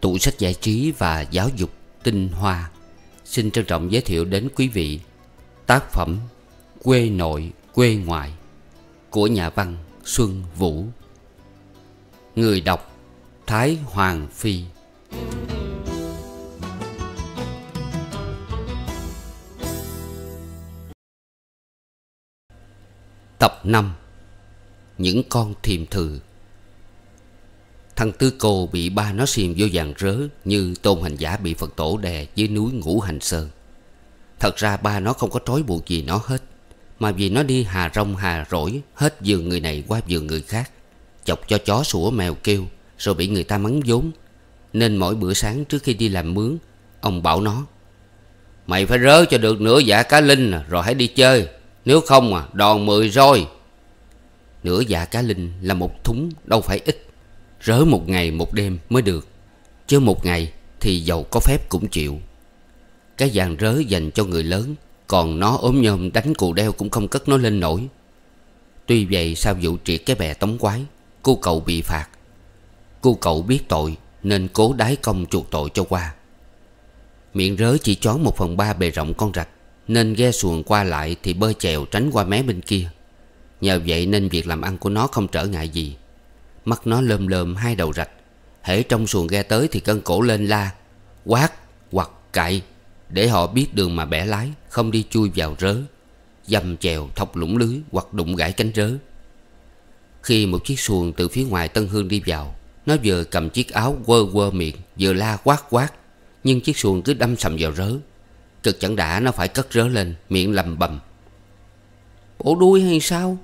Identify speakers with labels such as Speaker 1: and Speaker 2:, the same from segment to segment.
Speaker 1: tủ sách giải trí và giáo dục tinh hoa xin trân trọng giới thiệu đến quý vị tác phẩm quê nội quê ngoại của nhà văn xuân vũ người đọc thái hoàng phi Tập 5 Những con thiềm thừ Thằng Tư Cô bị ba nó xiềm vô vàng rớ Như tôn hành giả bị Phật tổ đè dưới núi Ngũ Hành Sơn Thật ra ba nó không có trói buộc gì nó hết Mà vì nó đi hà rong hà rỗi Hết giường người này qua giường người khác Chọc cho chó sủa mèo kêu Rồi bị người ta mắng vốn nên mỗi bữa sáng trước khi đi làm mướn Ông bảo nó Mày phải rớ cho được nửa dạ cá linh à, Rồi hãy đi chơi Nếu không à đòn mười rồi Nửa dạ cá linh là một thúng đâu phải ít Rớ một ngày một đêm mới được Chứ một ngày thì giàu có phép cũng chịu Cái vàng rớ dành cho người lớn Còn nó ốm nhôm đánh cù đeo cũng không cất nó lên nổi Tuy vậy sau vụ triệt cái bè tống quái Cô cậu bị phạt Cô cậu biết tội nên cố đái công chuộc tội cho qua Miệng rớ chỉ chón một phần ba bề rộng con rạch Nên ghe xuồng qua lại thì bơi chèo tránh qua mé bên kia Nhờ vậy nên việc làm ăn của nó không trở ngại gì Mắt nó lơm lơm hai đầu rạch Hễ trong xuồng ghe tới thì cân cổ lên la Quát hoặc cậy Để họ biết đường mà bẻ lái Không đi chui vào rớ Dầm chèo thọc lũng lưới hoặc đụng gãy cánh rớ Khi một chiếc xuồng từ phía ngoài Tân Hương đi vào nó vừa cầm chiếc áo quơ quơ miệng Vừa la quát quát Nhưng chiếc xuồng cứ đâm sầm vào rớ Cực chẳng đã nó phải cất rớ lên Miệng lầm bầm bổ đuôi hay sao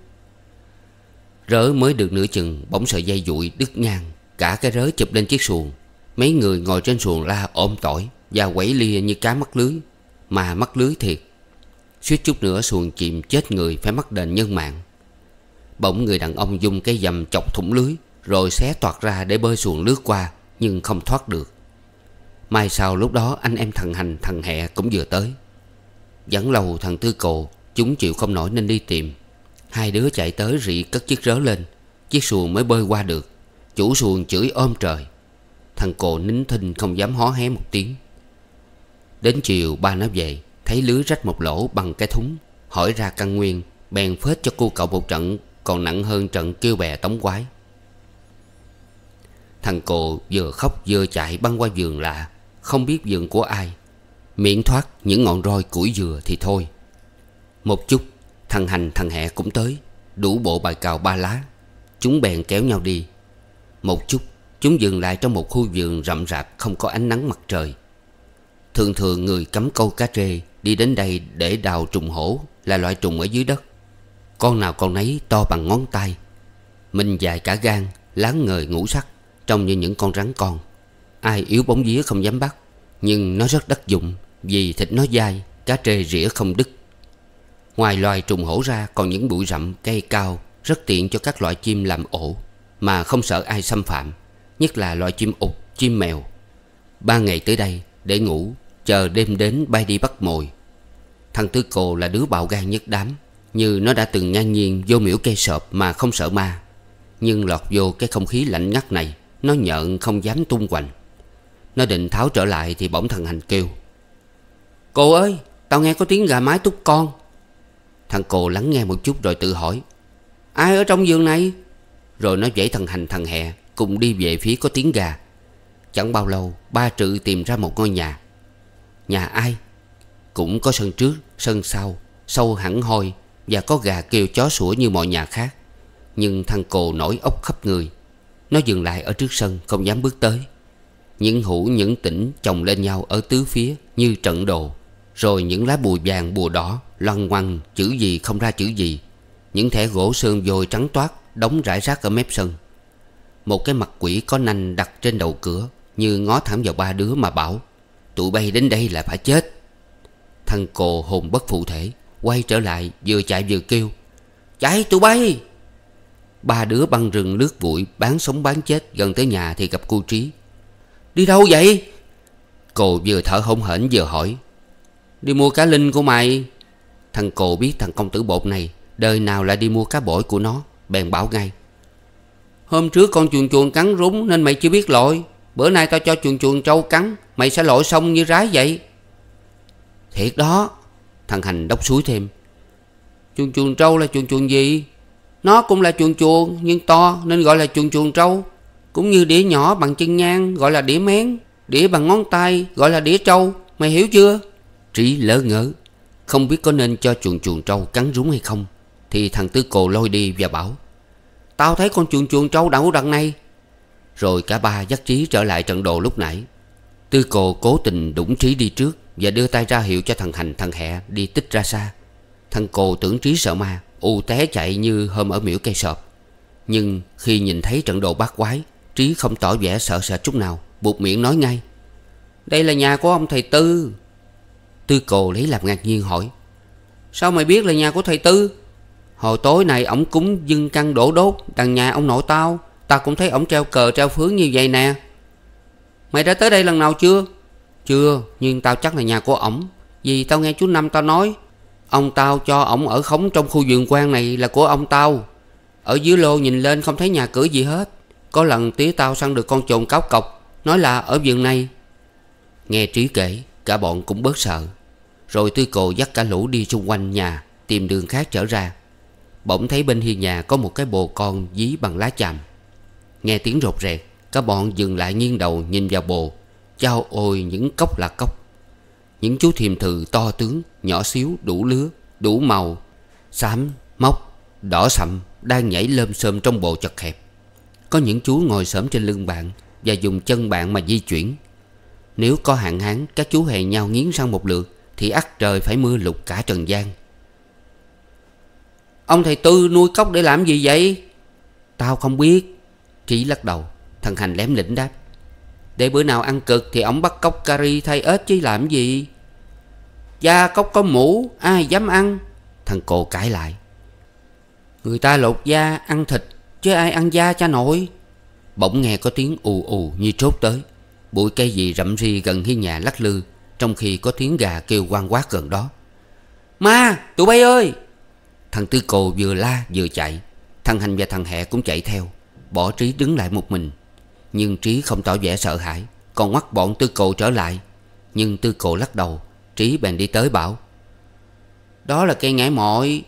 Speaker 1: Rớ mới được nửa chừng Bỗng sợi dây dụi đứt ngang Cả cái rớ chụp lên chiếc xuồng Mấy người ngồi trên xuồng la ôm tỏi Và quẩy lia như cá mắc lưới Mà mắc lưới thiệt Suýt chút nữa xuồng chìm chết người Phải mắc đền nhân mạng Bỗng người đàn ông dùng cái dầm chọc thủng lưới rồi xé toạt ra để bơi xuồng lướt qua Nhưng không thoát được Mai sau lúc đó anh em thằng Hành thằng Hẹ cũng vừa tới vẫn lâu thằng Tư Cồ Chúng chịu không nổi nên đi tìm Hai đứa chạy tới rị cất chiếc rớ lên Chiếc xuồng mới bơi qua được Chủ xuồng chửi ôm trời Thằng Cồ nín thinh không dám hó hé một tiếng Đến chiều ba nó về Thấy lưới rách một lỗ bằng cái thúng Hỏi ra căn nguyên Bèn phết cho cô cậu một trận Còn nặng hơn trận kêu bè tống quái Thằng cô vừa khóc vừa chạy băng qua vườn lạ Không biết vườn của ai Miễn thoát những ngọn roi củi dừa thì thôi Một chút Thằng Hành thằng Hẹ cũng tới Đủ bộ bài cào ba lá Chúng bèn kéo nhau đi Một chút Chúng dừng lại trong một khu vườn rậm rạp Không có ánh nắng mặt trời Thường thường người cắm câu cá trê Đi đến đây để đào trùng hổ Là loại trùng ở dưới đất Con nào con nấy to bằng ngón tay Mình dài cả gan Láng ngời ngủ sắc Trông như những con rắn con Ai yếu bóng vía không dám bắt Nhưng nó rất đắc dụng Vì thịt nó dai Cá trê rỉa không đứt Ngoài loài trùng hổ ra còn những bụi rậm cây cao Rất tiện cho các loại chim làm ổ Mà không sợ ai xâm phạm Nhất là loại chim ụt, chim mèo Ba ngày tới đây để ngủ Chờ đêm đến bay đi bắt mồi Thằng Tư Cồ là đứa bạo gan nhất đám Như nó đã từng ngang nhiên vô miễu cây sợp mà không sợ ma Nhưng lọt vô cái không khí lạnh ngắt này nó nhận không dám tung hoành Nó định tháo trở lại thì bỗng thằng Hành kêu Cô ơi Tao nghe có tiếng gà mái túc con Thằng cô lắng nghe một chút rồi tự hỏi Ai ở trong giường này Rồi nó dãy thằng Hành thằng hè Cùng đi về phía có tiếng gà Chẳng bao lâu ba trự tìm ra một ngôi nhà Nhà ai Cũng có sân trước sân sau Sâu hẳn hôi Và có gà kêu chó sủa như mọi nhà khác Nhưng thằng cô nổi ốc khắp người nó dừng lại ở trước sân không dám bước tới Những hũ những tỉnh chồng lên nhau ở tứ phía như trận đồ Rồi những lá bùa vàng bùa đỏ loăn quăng chữ gì không ra chữ gì Những thẻ gỗ sơn dồi trắng toát đóng rải rác ở mép sân Một cái mặt quỷ có nanh đặt trên đầu cửa Như ngó thẳng vào ba đứa mà bảo Tụi bay đến đây là phải chết Thằng cồ hồn bất phụ thể Quay trở lại vừa chạy vừa kêu Chạy tụi bay Ba đứa băng rừng lướt vụi Bán sống bán chết Gần tới nhà thì gặp cô Trí Đi đâu vậy Cô vừa thở hổn hển vừa hỏi Đi mua cá linh của mày Thằng cô biết thằng công tử bột này Đời nào lại đi mua cá bổi của nó Bèn bảo ngay Hôm trước con chuồn chuồn cắn rúng Nên mày chưa biết lỗi Bữa nay tao cho chuồn chuồn trâu cắn Mày sẽ lội xong như rái vậy Thiệt đó Thằng Hành đốc suối thêm Chuồn chuồn trâu là chuồn chuồn gì nó cũng là chuồn chuồn nhưng to nên gọi là chuồn chuồn trâu. Cũng như đĩa nhỏ bằng chân nhang gọi là đĩa mén, đĩa bằng ngón tay gọi là đĩa trâu. Mày hiểu chưa? Trí lỡ ngỡ, không biết có nên cho chuồn chuồn trâu cắn rúng hay không. Thì thằng Tư Cồ lôi đi và bảo Tao thấy con chuồn chuồn trâu đậu đằng này Rồi cả ba dắt Trí trở lại trận đồ lúc nãy Tư Cồ cố tình đủng Trí đi trước Và đưa tay ra hiệu cho thằng Hành thằng Hẹ đi tích ra xa Thằng Cồ tưởng Trí sợ ma U té chạy như hôm ở miễu cây sọp Nhưng khi nhìn thấy trận đồ bát quái Trí không tỏ vẻ sợ sệt chút nào Buộc miệng nói ngay Đây là nhà của ông thầy Tư Tư cồ lấy làm ngạc nhiên hỏi Sao mày biết là nhà của thầy Tư Hồi tối nay ổng cúng dưng căn đổ đốt Đằng nhà ông nội tao Tao cũng thấy ổng treo cờ treo phướng như vậy nè Mày đã tới đây lần nào chưa Chưa nhưng tao chắc là nhà của ổng Vì tao nghe chú Năm tao nói Ông tao cho ổng ở khống trong khu vườn quan này là của ông tao Ở dưới lô nhìn lên không thấy nhà cửa gì hết Có lần tía tao săn được con trồn cáo cọc Nói là ở vườn này Nghe Trí kể cả bọn cũng bớt sợ Rồi tươi cồ dắt cả lũ đi xung quanh nhà Tìm đường khác trở ra Bỗng thấy bên hiên nhà có một cái bồ con dí bằng lá chàm Nghe tiếng rột rẹt Cả bọn dừng lại nghiêng đầu nhìn vào bồ Chao ôi những cốc là cốc những chú thiềm thừ to tướng Nhỏ xíu đủ lứa Đủ màu Xám Móc Đỏ sậm Đang nhảy lơm sơm trong bộ chật hẹp Có những chú ngồi sớm trên lưng bạn Và dùng chân bạn mà di chuyển Nếu có hạn hán Các chú hề nhau nghiến sang một lượt Thì ắt trời phải mưa lục cả trần gian Ông thầy Tư nuôi cóc để làm gì vậy Tao không biết Trí lắc đầu Thằng Hành lém lĩnh đáp để bữa nào ăn cực thì ổng bắt cóc cari thay ếch chứ làm gì Da cóc có mũ ai dám ăn Thằng cô cãi lại Người ta lột da ăn thịt Chứ ai ăn da cha nội Bỗng nghe có tiếng ù ù như trốt tới Bụi cây gì rậm ri gần hiên nhà lắc lư Trong khi có tiếng gà kêu quan quát gần đó Ma tụi bay ơi Thằng tư cồ vừa la vừa chạy Thằng hành và thằng hẹ cũng chạy theo Bỏ trí đứng lại một mình nhưng Trí không tỏ vẻ sợ hãi Còn ngoắt bọn tư cộ trở lại Nhưng tư cộ lắc đầu Trí bèn đi tới bảo Đó là cây ngải mội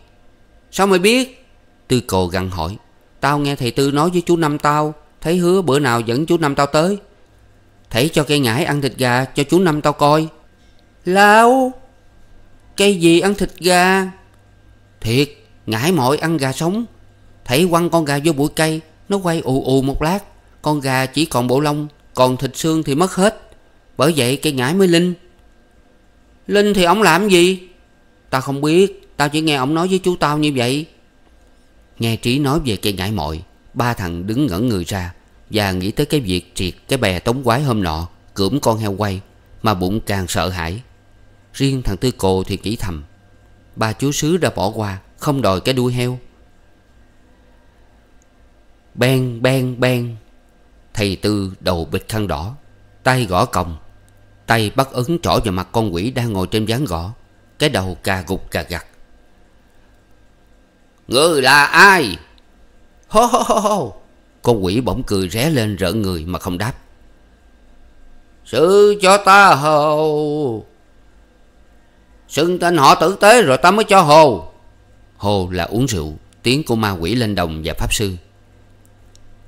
Speaker 1: Sao mày biết Tư cộ gằn hỏi Tao nghe thầy Tư nói với chú Năm tao Thấy hứa bữa nào dẫn chú Năm tao tới Thầy cho cây ngải ăn thịt gà cho chú Năm tao coi Lao! Cây gì ăn thịt gà Thiệt Ngải mội ăn gà sống Thầy quăng con gà vô bụi cây Nó quay ù ù một lát con gà chỉ còn bộ lông Còn thịt xương thì mất hết Bởi vậy cây ngải mới linh Linh thì ông làm gì Tao không biết Tao chỉ nghe ông nói với chú tao như vậy Nghe Trí nói về cây ngải mội Ba thằng đứng ngẩn người ra Và nghĩ tới cái việc triệt cái bè tống quái hôm nọ cưỡng con heo quay Mà bụng càng sợ hãi Riêng thằng Tư Cồ thì nghĩ thầm Ba chú sứ đã bỏ qua Không đòi cái đuôi heo Bang bang bang Thầy Tư đầu bịch khăn đỏ Tay gõ còng Tay bắt ấn trỏ vào mặt con quỷ đang ngồi trên ván gõ Cái đầu cà gục cà gặt người là ai Hô hô hô hô Con quỷ bỗng cười ré lên rỡ người mà không đáp Sự cho ta hồ Xưng tên họ tử tế rồi ta mới cho hồ Hồ là uống rượu Tiếng của ma quỷ lên đồng và pháp sư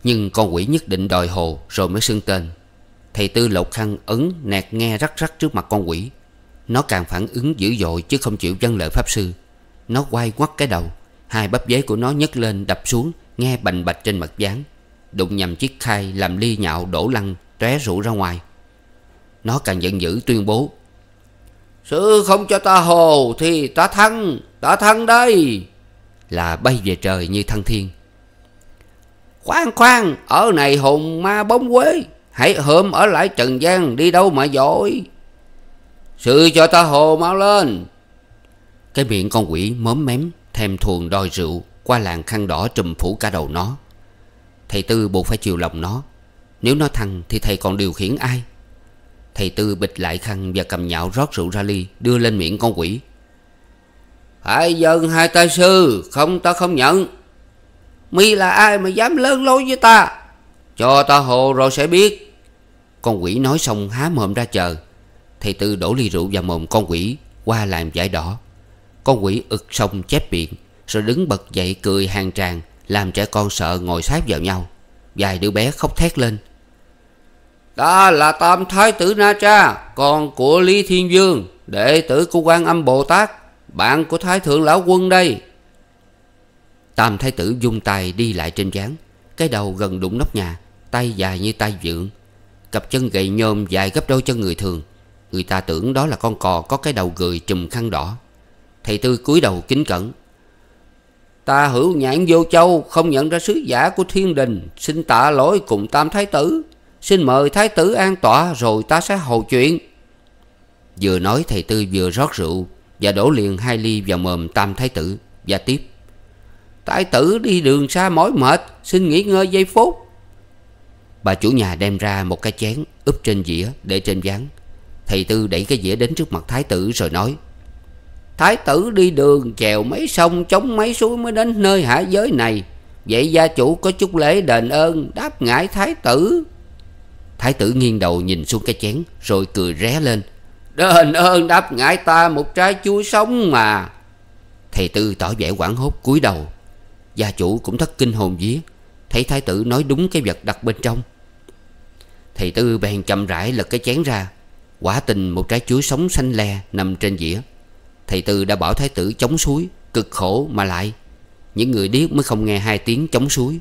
Speaker 1: nhưng con quỷ nhất định đòi hồ rồi mới xưng tên Thầy Tư lột khăn ấn nẹt nghe rắc rắc trước mặt con quỷ Nó càng phản ứng dữ dội chứ không chịu dân vâng lợi Pháp Sư Nó quay quắt cái đầu Hai bắp giấy của nó nhấc lên đập xuống Nghe bành bạch trên mặt dáng Đụng nhầm chiếc khai làm ly nhạo đổ lăn Tóe rủ ra ngoài Nó càng giận dữ tuyên bố Sư không cho ta hồ thì ta thăng Ta thăng đây Là bay về trời như thăng thiên Khoan khoan, ở này hồn ma bóng quế, hãy hôm ở lại trần gian đi đâu mà dội. Sự cho ta hồ mau lên. Cái miệng con quỷ mớm mém, thèm thuồng đòi rượu, qua làng khăn đỏ trùm phủ cả đầu nó. Thầy Tư buộc phải chiều lòng nó, nếu nó thăng thì thầy còn điều khiển ai? Thầy Tư bịch lại khăn và cầm nhạo rót rượu ra ly, đưa lên miệng con quỷ. Hãy dân hai tay sư, không ta không nhận mi là ai mà dám lớn lối với ta cho ta hồ rồi sẽ biết con quỷ nói xong há mồm ra chờ thầy tư đổ ly rượu vào mồm con quỷ qua làm giải đỏ con quỷ ực xong chép miệng rồi đứng bật dậy cười hàng tràng, làm trẻ con sợ ngồi sát vào nhau vài đứa bé khóc thét lên ta là tam thái tử na cha con của lý thiên dương đệ tử của quan âm bồ tát bạn của thái thượng lão quân đây Tam thái tử dung tay đi lại trên gián Cái đầu gần đụng nóc nhà Tay dài như tay dưỡng Cặp chân gầy nhôm dài gấp đôi chân người thường Người ta tưởng đó là con cò có cái đầu gười chùm khăn đỏ Thầy Tư cúi đầu kính cẩn Ta hữu nhãn vô châu Không nhận ra sứ giả của thiên đình Xin tạ lỗi cùng tam thái tử Xin mời thái tử an tọa Rồi ta sẽ hầu chuyện Vừa nói thầy Tư vừa rót rượu Và đổ liền hai ly vào mồm tam thái tử Và tiếp Tài tử đi đường xa mỏi mệt Xin nghỉ ngơi giây phút Bà chủ nhà đem ra một cái chén Úp trên dĩa để trên ván Thầy Tư đẩy cái dĩa đến trước mặt thái tử rồi nói Thái tử đi đường chèo mấy sông chống mấy suối mới đến nơi hạ giới này Vậy gia chủ có chút lễ đền ơn đáp ngại thái tử Thái tử nghiêng đầu nhìn xuống cái chén rồi cười ré lên Đền ơn đáp ngại ta một trái chuối sống mà Thầy Tư tỏ vẻ quảng hốt cúi đầu Gia chủ cũng thất kinh hồn vía Thấy thái tử nói đúng cái vật đặt bên trong Thầy Tư bèn chậm rãi lật cái chén ra Quả tình một trái chuối sống xanh le nằm trên dĩa Thầy Tư đã bảo thái tử chống suối Cực khổ mà lại Những người điếc mới không nghe hai tiếng chống suối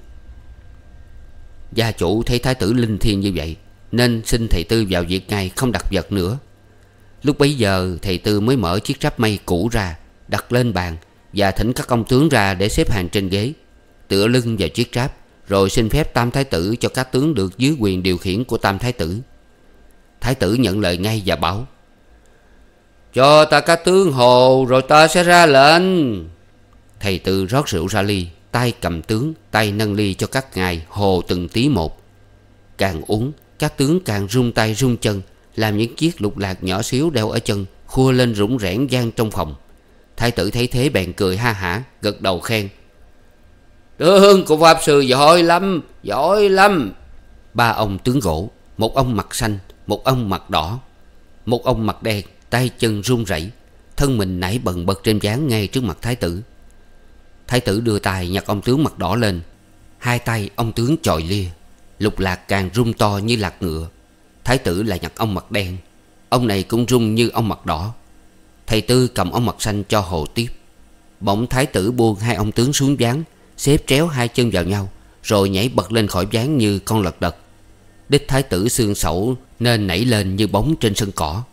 Speaker 1: Gia chủ thấy thái tử linh thiêng như vậy Nên xin thầy Tư vào việc ngay không đặt vật nữa Lúc bấy giờ thầy Tư mới mở chiếc ráp mây cũ ra Đặt lên bàn và thỉnh các công tướng ra để xếp hàng trên ghế Tựa lưng vào chiếc tráp Rồi xin phép tam thái tử cho các tướng được dưới quyền điều khiển của tam thái tử Thái tử nhận lời ngay và bảo Cho ta các tướng hồ rồi ta sẽ ra lệnh Thầy tư rót rượu ra ly tay cầm tướng tay nâng ly cho các ngài hồ từng tí một càng uống các tướng càng rung tay rung chân làm những chiếc lục lạc nhỏ xíu đeo ở chân khua lên rủng rẽn gian trong phòng Thái tử thấy thế bèn cười ha hả Gật đầu khen Tướng của Pháp Sư giỏi lắm Giỏi lắm Ba ông tướng gỗ Một ông mặt xanh Một ông mặt đỏ Một ông mặt đen Tay chân run rẩy Thân mình nảy bần bật trên trán ngay trước mặt thái tử Thái tử đưa tay nhặt ông tướng mặt đỏ lên Hai tay ông tướng chọi lia Lục lạc càng rung to như lạc ngựa Thái tử lại nhặt ông mặt đen Ông này cũng rung như ông mặt đỏ Thầy Tư cầm ông mặt xanh cho hồ tiếp Bỗng thái tử buông hai ông tướng xuống gián Xếp tréo hai chân vào nhau Rồi nhảy bật lên khỏi gián như con lật đật Đích thái tử xương sẩu Nên nảy lên như bóng trên sân cỏ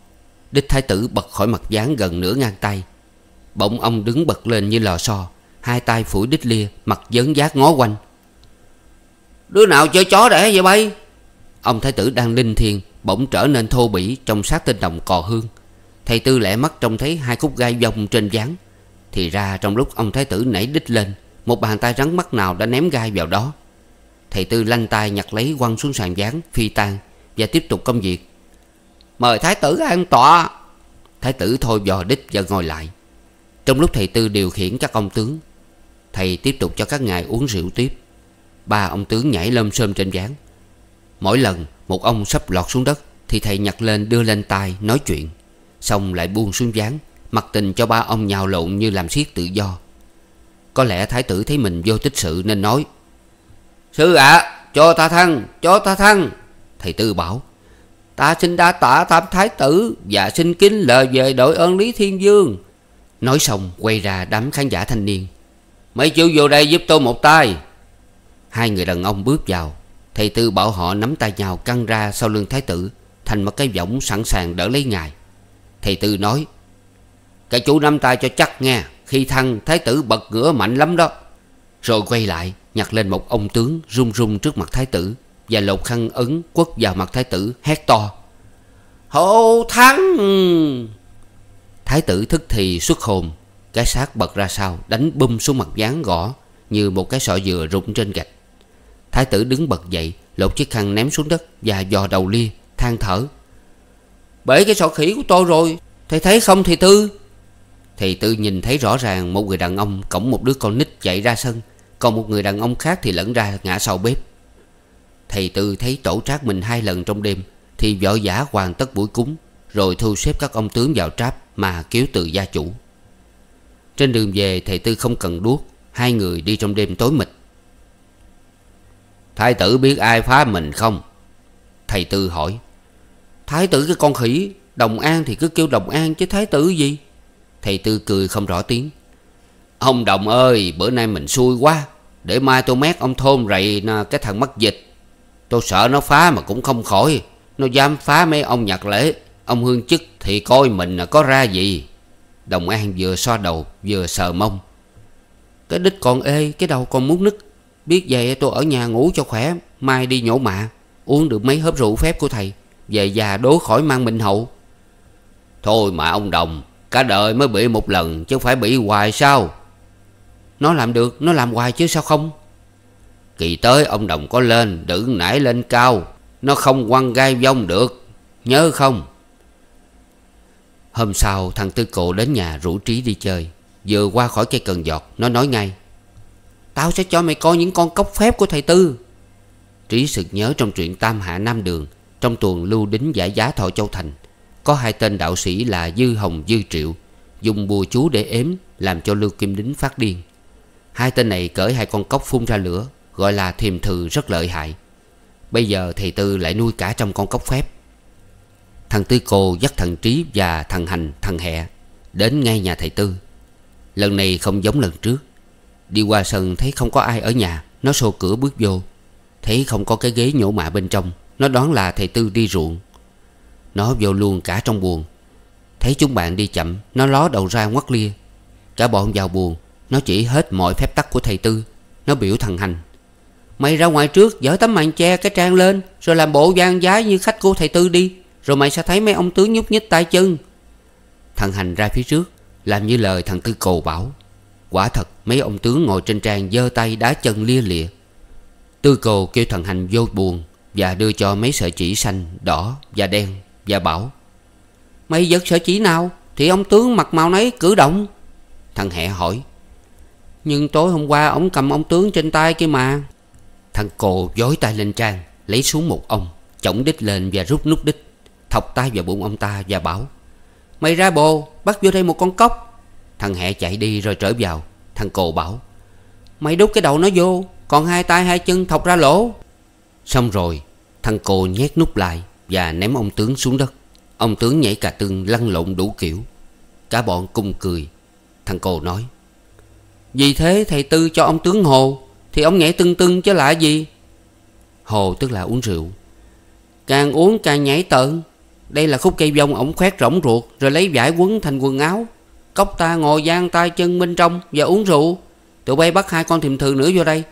Speaker 1: Đích thái tử bật khỏi mặt gián gần nửa ngang tay Bỗng ông đứng bật lên như lò xo Hai tay phủi đích lia Mặt dấn giác ngó quanh Đứa nào chơi chó đẻ vậy bay Ông thái tử đang linh thiền Bỗng trở nên thô bỉ Trong sát tên đồng cò hương Thầy Tư lẹ mắt trông thấy hai khúc gai vòng trên dáng Thì ra trong lúc ông thái tử nảy đích lên Một bàn tay rắn mắt nào đã ném gai vào đó Thầy Tư lanh tay nhặt lấy quăng xuống sàn gián Phi tan và tiếp tục công việc Mời thái tử an tọa Thái tử thôi dò đích và ngồi lại Trong lúc thầy Tư điều khiển các ông tướng Thầy tiếp tục cho các ngài uống rượu tiếp Ba ông tướng nhảy lơm sơm trên gián. Mỗi lần một ông sắp lọt xuống đất Thì thầy nhặt lên đưa lên tay nói chuyện Xong lại buông xuống dáng, Mặc tình cho ba ông nhào lộn như làm xiết tự do Có lẽ thái tử thấy mình vô tích sự nên nói Sư ạ à, cho ta thăng cho ta thăng Thầy tư bảo Ta xin đa tạ tham thái tử Và xin kính lời về đội ơn Lý Thiên Dương Nói xong quay ra đám khán giả thanh niên Mấy chú vô đây giúp tôi một tay Hai người đàn ông bước vào Thầy tư bảo họ nắm tay nhau căng ra sau lưng thái tử Thành một cái võng sẵn sàng đỡ lấy ngài Thầy Tư nói Cái chú nắm tay cho chắc nghe Khi thăng thái tử bật ngửa mạnh lắm đó Rồi quay lại nhặt lên một ông tướng run run trước mặt thái tử Và lột khăn ấn quất vào mặt thái tử hét to Hô thắng Thái tử thức thì xuất hồn Cái xác bật ra sau đánh bum xuống mặt gián gõ Như một cái sọ dừa rụng trên gạch Thái tử đứng bật dậy Lột chiếc khăn ném xuống đất Và dò đầu lia than thở Bể cái sọ khỉ của tôi rồi Thầy thấy không thầy Tư Thầy Tư nhìn thấy rõ ràng Một người đàn ông cõng một đứa con nít chạy ra sân Còn một người đàn ông khác thì lẫn ra ngã sau bếp Thầy Tư thấy tổ trác mình hai lần trong đêm Thì vội vã hoàn tất buổi cúng Rồi thu xếp các ông tướng vào tráp Mà cứu từ gia chủ Trên đường về thầy Tư không cần đuốc Hai người đi trong đêm tối mịt Thái tử biết ai phá mình không Thầy Tư hỏi Thái tử cái con khỉ Đồng An thì cứ kêu Đồng An chứ Thái tử gì Thầy Tư cười không rõ tiếng Ông Đồng ơi bữa nay mình xui quá Để mai tôi mét ông thôn rậy cái thằng mắc dịch Tôi sợ nó phá mà cũng không khỏi Nó dám phá mấy ông nhặt lễ Ông hương chức thì coi mình là có ra gì Đồng An vừa xoa đầu vừa sờ mông Cái đít còn ê cái đầu còn muốn nứt Biết vậy tôi ở nhà ngủ cho khỏe Mai đi nhổ mạ Uống được mấy hớp rượu phép của thầy về già đối khỏi mang mình hậu Thôi mà ông Đồng Cả đời mới bị một lần Chứ phải bị hoài sao Nó làm được Nó làm hoài chứ sao không Kỳ tới ông Đồng có lên Đừng nảy lên cao Nó không quăng gai vong được Nhớ không Hôm sau thằng Tư Cổ đến nhà rủ Trí đi chơi Vừa qua khỏi cây cần giọt Nó nói ngay Tao sẽ cho mày coi những con cốc phép của thầy Tư Trí sực nhớ trong truyện Tam Hạ Nam Đường trong tuần lưu đính giải giá Thọ Châu Thành Có hai tên đạo sĩ là Dư Hồng Dư Triệu Dùng bùa chú để ếm Làm cho Lưu Kim Đính phát điên Hai tên này cởi hai con cốc phun ra lửa Gọi là thiềm thừ rất lợi hại Bây giờ thầy Tư lại nuôi cả trong con cốc phép Thằng Tư Cô dắt thằng Trí và thằng Hành, thằng Hẹ Đến ngay nhà thầy Tư Lần này không giống lần trước Đi qua sân thấy không có ai ở nhà Nó xô cửa bước vô Thấy không có cái ghế nhổ mạ bên trong nó đoán là thầy Tư đi ruộng Nó vô luôn cả trong buồn Thấy chúng bạn đi chậm Nó ló đầu ra ngoắt lia Cả bọn vào buồn Nó chỉ hết mọi phép tắc của thầy Tư Nó biểu thằng Hành Mày ra ngoài trước dỡ tấm màn che cái trang lên Rồi làm bộ gian giá như khách của thầy Tư đi Rồi mày sẽ thấy mấy ông tướng nhúc nhích tay chân Thằng Hành ra phía trước Làm như lời thằng Tư cầu bảo Quả thật mấy ông tướng ngồi trên trang giơ tay đá chân lia lịa Tư cầu kêu thằng Hành vô buồn và đưa cho mấy sợi chỉ xanh, đỏ và đen Và bảo Mày giật sợi chỉ nào Thì ông tướng mặt màu nấy cử động Thằng hẹ hỏi Nhưng tối hôm qua ông cầm ông tướng trên tay kia mà Thằng cô dối tay lên trang Lấy xuống một ông Chổng đít lên và rút nút đít Thọc tay vào bụng ông ta và bảo Mày ra bồ bắt vô đây một con cốc Thằng hẹ chạy đi rồi trở vào Thằng cô bảo Mày đút cái đầu nó vô Còn hai tay hai chân thọc ra lỗ Xong rồi Thằng cô nhét nút lại Và ném ông tướng xuống đất Ông tướng nhảy cà tưng lăn lộn đủ kiểu Cả bọn cùng cười Thằng cô nói Vì thế thầy Tư cho ông tướng Hồ Thì ông nhảy tưng tưng chứ lạ gì Hồ tức là uống rượu Càng uống càng nhảy tợn Đây là khúc cây vong ổng khoét rỗng ruột Rồi lấy vải quấn thành quần áo Cốc ta ngồi gian tay chân bên trong Và uống rượu Tụi bay bắt hai con thìm thừ nữa vô đây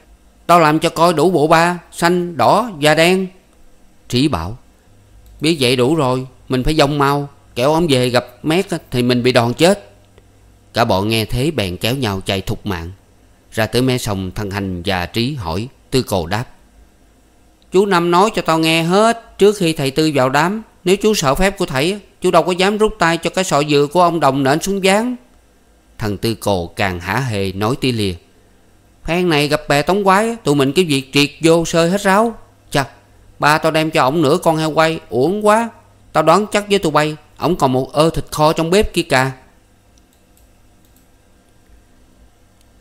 Speaker 1: Tao làm cho coi đủ bộ ba Xanh, đỏ da đen Trí bảo Biết vậy đủ rồi Mình phải dông mau Kẻo ông về gặp mét Thì mình bị đòn chết Cả bọn nghe thế bèn kéo nhau chạy thục mạng Ra tới mé sông thằng Hành và Trí hỏi Tư cầu đáp Chú Năm nói cho tao nghe hết Trước khi thầy Tư vào đám Nếu chú sợ phép của thầy Chú đâu có dám rút tay cho cái sọ dừa của ông Đồng nện xuống gián Thằng Tư Cồ càng hả hề nói tí lìa Phen này gặp bè tống quái Tụi mình cái việc triệt vô sơi hết ráo Chà Ba tao đem cho ổng nửa con heo quay Uổng quá Tao đoán chắc với tụi bay Ổng còn một ơ thịt kho trong bếp kia cả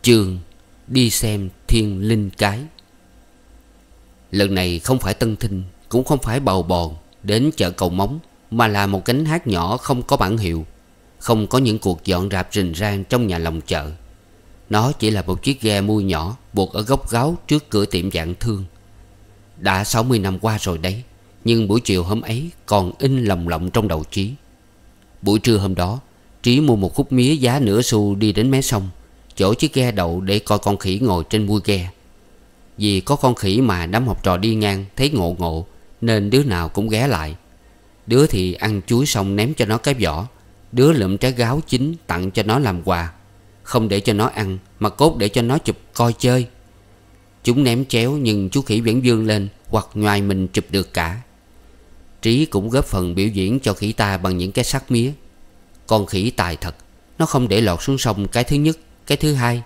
Speaker 1: Trường đi xem thiên linh cái Lần này không phải tân thinh Cũng không phải bầu bòn Đến chợ cầu móng Mà là một cánh hát nhỏ không có bản hiệu Không có những cuộc dọn rạp rình rang trong nhà lòng chợ nó chỉ là một chiếc ghe mui nhỏ Buộc ở góc gáo trước cửa tiệm dạng thương Đã 60 năm qua rồi đấy Nhưng buổi chiều hôm ấy Còn in lồng lộng trong đầu Trí Buổi trưa hôm đó Trí mua một khúc mía giá nửa xu đi đến mé sông Chỗ chiếc ghe đậu để coi con khỉ ngồi trên mui ghe Vì có con khỉ mà đám học trò đi ngang Thấy ngộ ngộ Nên đứa nào cũng ghé lại Đứa thì ăn chuối xong ném cho nó cái vỏ Đứa lượm trái gáo chín tặng cho nó làm quà không để cho nó ăn Mà cốt để cho nó chụp coi chơi Chúng ném chéo nhưng chú khỉ vẫn dương lên Hoặc ngoài mình chụp được cả Trí cũng góp phần biểu diễn cho khỉ ta bằng những cái sắc mía Con khỉ tài thật Nó không để lọt xuống sông cái thứ nhất Cái thứ hai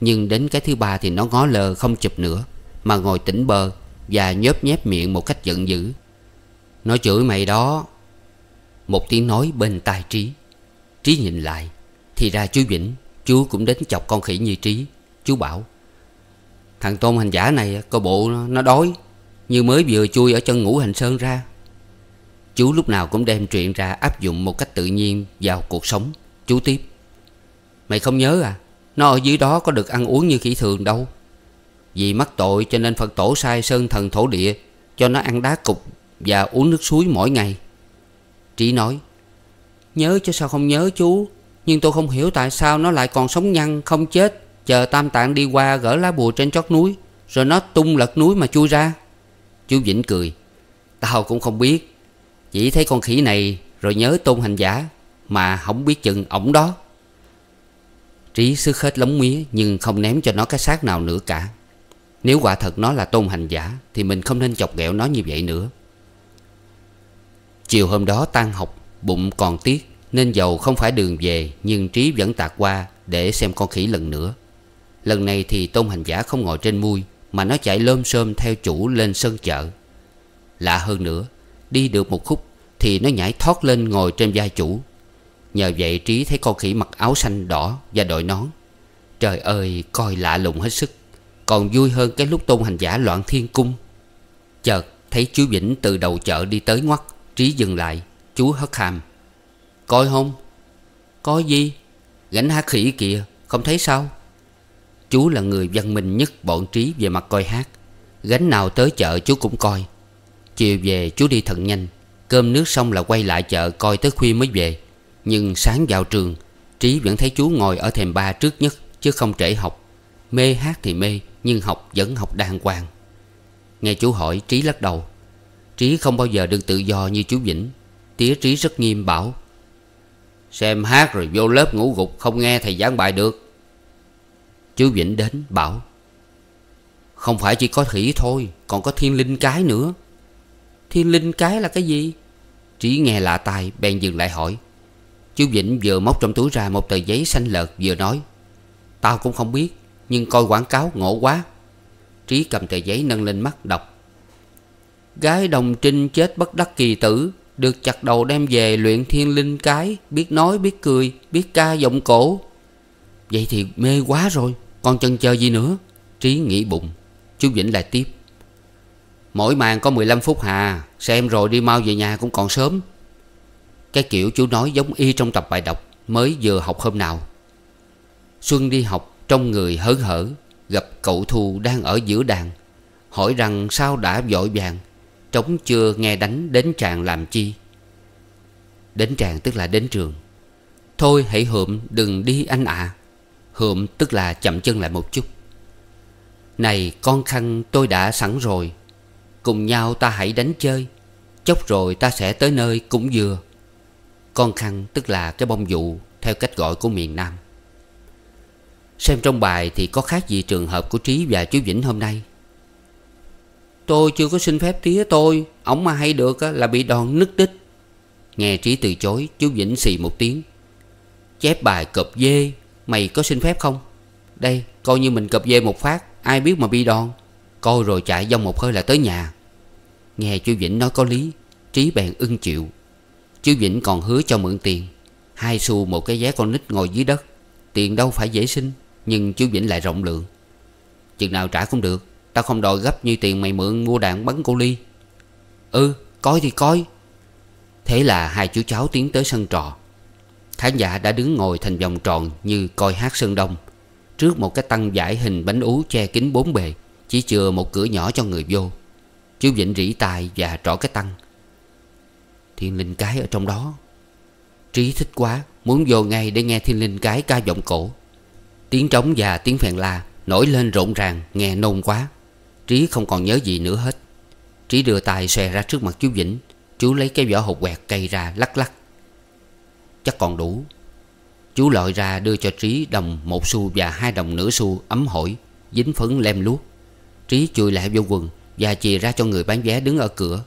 Speaker 1: Nhưng đến cái thứ ba thì nó ngó lờ không chụp nữa Mà ngồi tỉnh bờ Và nhớp nhép miệng một cách giận dữ Nó chửi mày đó Một tiếng nói bên tai Trí Trí nhìn lại Thì ra chú Vĩnh Chú cũng đến chọc con khỉ nhi trí Chú bảo Thằng tôm hành giả này có bộ nó đói Như mới vừa chui ở chân ngũ hành sơn ra Chú lúc nào cũng đem chuyện ra áp dụng một cách tự nhiên vào cuộc sống Chú tiếp Mày không nhớ à Nó ở dưới đó có được ăn uống như khỉ thường đâu Vì mắc tội cho nên Phật tổ sai sơn thần thổ địa Cho nó ăn đá cục và uống nước suối mỗi ngày Trí nói Nhớ chứ sao không nhớ chú nhưng tôi không hiểu tại sao nó lại còn sống nhăn Không chết Chờ tam tạng đi qua gỡ lá bùa trên chót núi Rồi nó tung lật núi mà chui ra Chú Vĩnh cười Tao cũng không biết Chỉ thấy con khỉ này rồi nhớ tôn hành giả Mà không biết chừng ổng đó Trí sức hết lóng mía Nhưng không ném cho nó cái xác nào nữa cả Nếu quả thật nó là tôn hành giả Thì mình không nên chọc ghẹo nó như vậy nữa Chiều hôm đó tan học Bụng còn tiếc nên dầu không phải đường về Nhưng Trí vẫn tạc qua Để xem con khỉ lần nữa Lần này thì tôn hành giả không ngồi trên mui Mà nó chạy lơm sơm theo chủ lên sân chợ Lạ hơn nữa Đi được một khúc Thì nó nhảy thoát lên ngồi trên vai chủ Nhờ vậy Trí thấy con khỉ mặc áo xanh đỏ Và đội nón Trời ơi coi lạ lùng hết sức Còn vui hơn cái lúc tôn hành giả loạn thiên cung Chợt thấy chú Vĩnh từ đầu chợ đi tới ngoắt Trí dừng lại Chú hất hàm Coi không Coi gì Gánh hát khỉ kìa Không thấy sao Chú là người văn minh nhất bọn trí về mặt coi hát Gánh nào tới chợ chú cũng coi Chiều về chú đi thật nhanh Cơm nước xong là quay lại chợ coi tới khuya mới về Nhưng sáng vào trường Trí vẫn thấy chú ngồi ở thềm ba trước nhất Chứ không trễ học Mê hát thì mê Nhưng học vẫn học đàng hoàng Nghe chú hỏi Trí lắc đầu Trí không bao giờ được tự do như chú Vĩnh Tía Trí rất nghiêm bảo Xem hát rồi vô lớp ngủ gục Không nghe thầy giảng bài được Chú Vĩnh đến bảo Không phải chỉ có khỉ thôi Còn có thiên linh cái nữa Thiên linh cái là cái gì Trí nghe lạ tai bèn dừng lại hỏi Chú Vĩnh vừa móc trong túi ra Một tờ giấy xanh lợt vừa nói Tao cũng không biết Nhưng coi quảng cáo ngộ quá Trí cầm tờ giấy nâng lên mắt đọc Gái đồng trinh chết bất đắc kỳ tử được chặt đầu đem về luyện thiên linh cái Biết nói biết cười biết ca giọng cổ Vậy thì mê quá rồi Còn chần chờ gì nữa Trí nghĩ bụng Chú Vĩnh lại tiếp Mỗi màn có 15 phút hà Xem rồi đi mau về nhà cũng còn sớm Cái kiểu chú nói giống y trong tập bài đọc Mới vừa học hôm nào Xuân đi học trong người hớn hở Gặp cậu thù đang ở giữa đàn Hỏi rằng sao đã vội vàng Trống chưa nghe đánh đến tràng làm chi Đến tràng tức là đến trường Thôi hãy hợm đừng đi anh ạ à. Hợm tức là chậm chân lại một chút Này con khăn tôi đã sẵn rồi Cùng nhau ta hãy đánh chơi Chốc rồi ta sẽ tới nơi cũng vừa Con khăn tức là cái bông dụ Theo cách gọi của miền Nam Xem trong bài thì có khác gì trường hợp của Trí và chú Vĩnh hôm nay Tôi chưa có xin phép tía tôi ổng mà hay được là bị đòn nứt đích Nghe Trí từ chối Chú Vĩnh xì một tiếng Chép bài cọp dê Mày có xin phép không Đây coi như mình cọp dê một phát Ai biết mà bị đòn Coi rồi chạy dông một hơi là tới nhà Nghe chú Vĩnh nói có lý Trí bèn ưng chịu Chú Vĩnh còn hứa cho mượn tiền Hai xu một cái vé con nít ngồi dưới đất Tiền đâu phải dễ xin, Nhưng chú Vĩnh lại rộng lượng Chừng nào trả không được Tao không đòi gấp như tiền mày mượn mua đạn bắn cô Ly Ừ coi thì coi Thế là hai chú cháu tiến tới sân trò Khán giả đã đứng ngồi thành vòng tròn như coi hát sơn đông Trước một cái tăng giải hình bánh ú che kín bốn bề Chỉ chừa một cửa nhỏ cho người vô Chú Vĩnh rỉ tài và trỏ cái tăng Thiên linh cái ở trong đó Trí thích quá Muốn vô ngay để nghe thiên linh cái ca giọng cổ Tiếng trống và tiếng phèn la Nổi lên rộn ràng nghe nôn quá Trí không còn nhớ gì nữa hết Trí đưa tay xòe ra trước mặt chú Vĩnh Chú lấy cái vỏ hộp quẹt cây ra lắc lắc Chắc còn đủ Chú lội ra đưa cho Trí đồng một xu và hai đồng nửa xu ấm hổi Dính phấn lem luốc Trí chui lại vô quần Và chìa ra cho người bán vé đứng ở cửa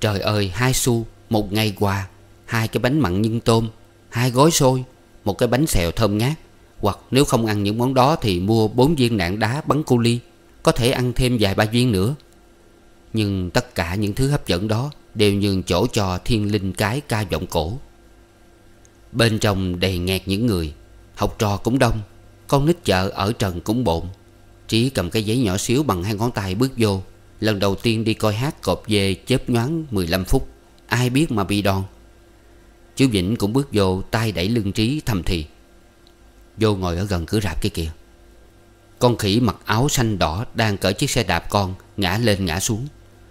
Speaker 1: Trời ơi hai xu Một ngày quà Hai cái bánh mặn nhân tôm Hai gói xôi Một cái bánh xèo thơm ngát Hoặc nếu không ăn những món đó Thì mua bốn viên nạn đá bắn cu ly có thể ăn thêm vài ba viên nữa Nhưng tất cả những thứ hấp dẫn đó Đều nhường chỗ cho thiên linh cái ca vọng cổ Bên trong đầy nghẹt những người Học trò cũng đông Con nít chợ ở trần cũng bộn Trí cầm cái giấy nhỏ xíu bằng hai ngón tay bước vô Lần đầu tiên đi coi hát cột về chớp nhoáng 15 phút Ai biết mà bị đòn Chú Vĩnh cũng bước vô tay đẩy lưng trí thầm thì Vô ngồi ở gần cửa rạp kia kìa con khỉ mặc áo xanh đỏ đang cởi chiếc xe đạp con Ngã lên ngã xuống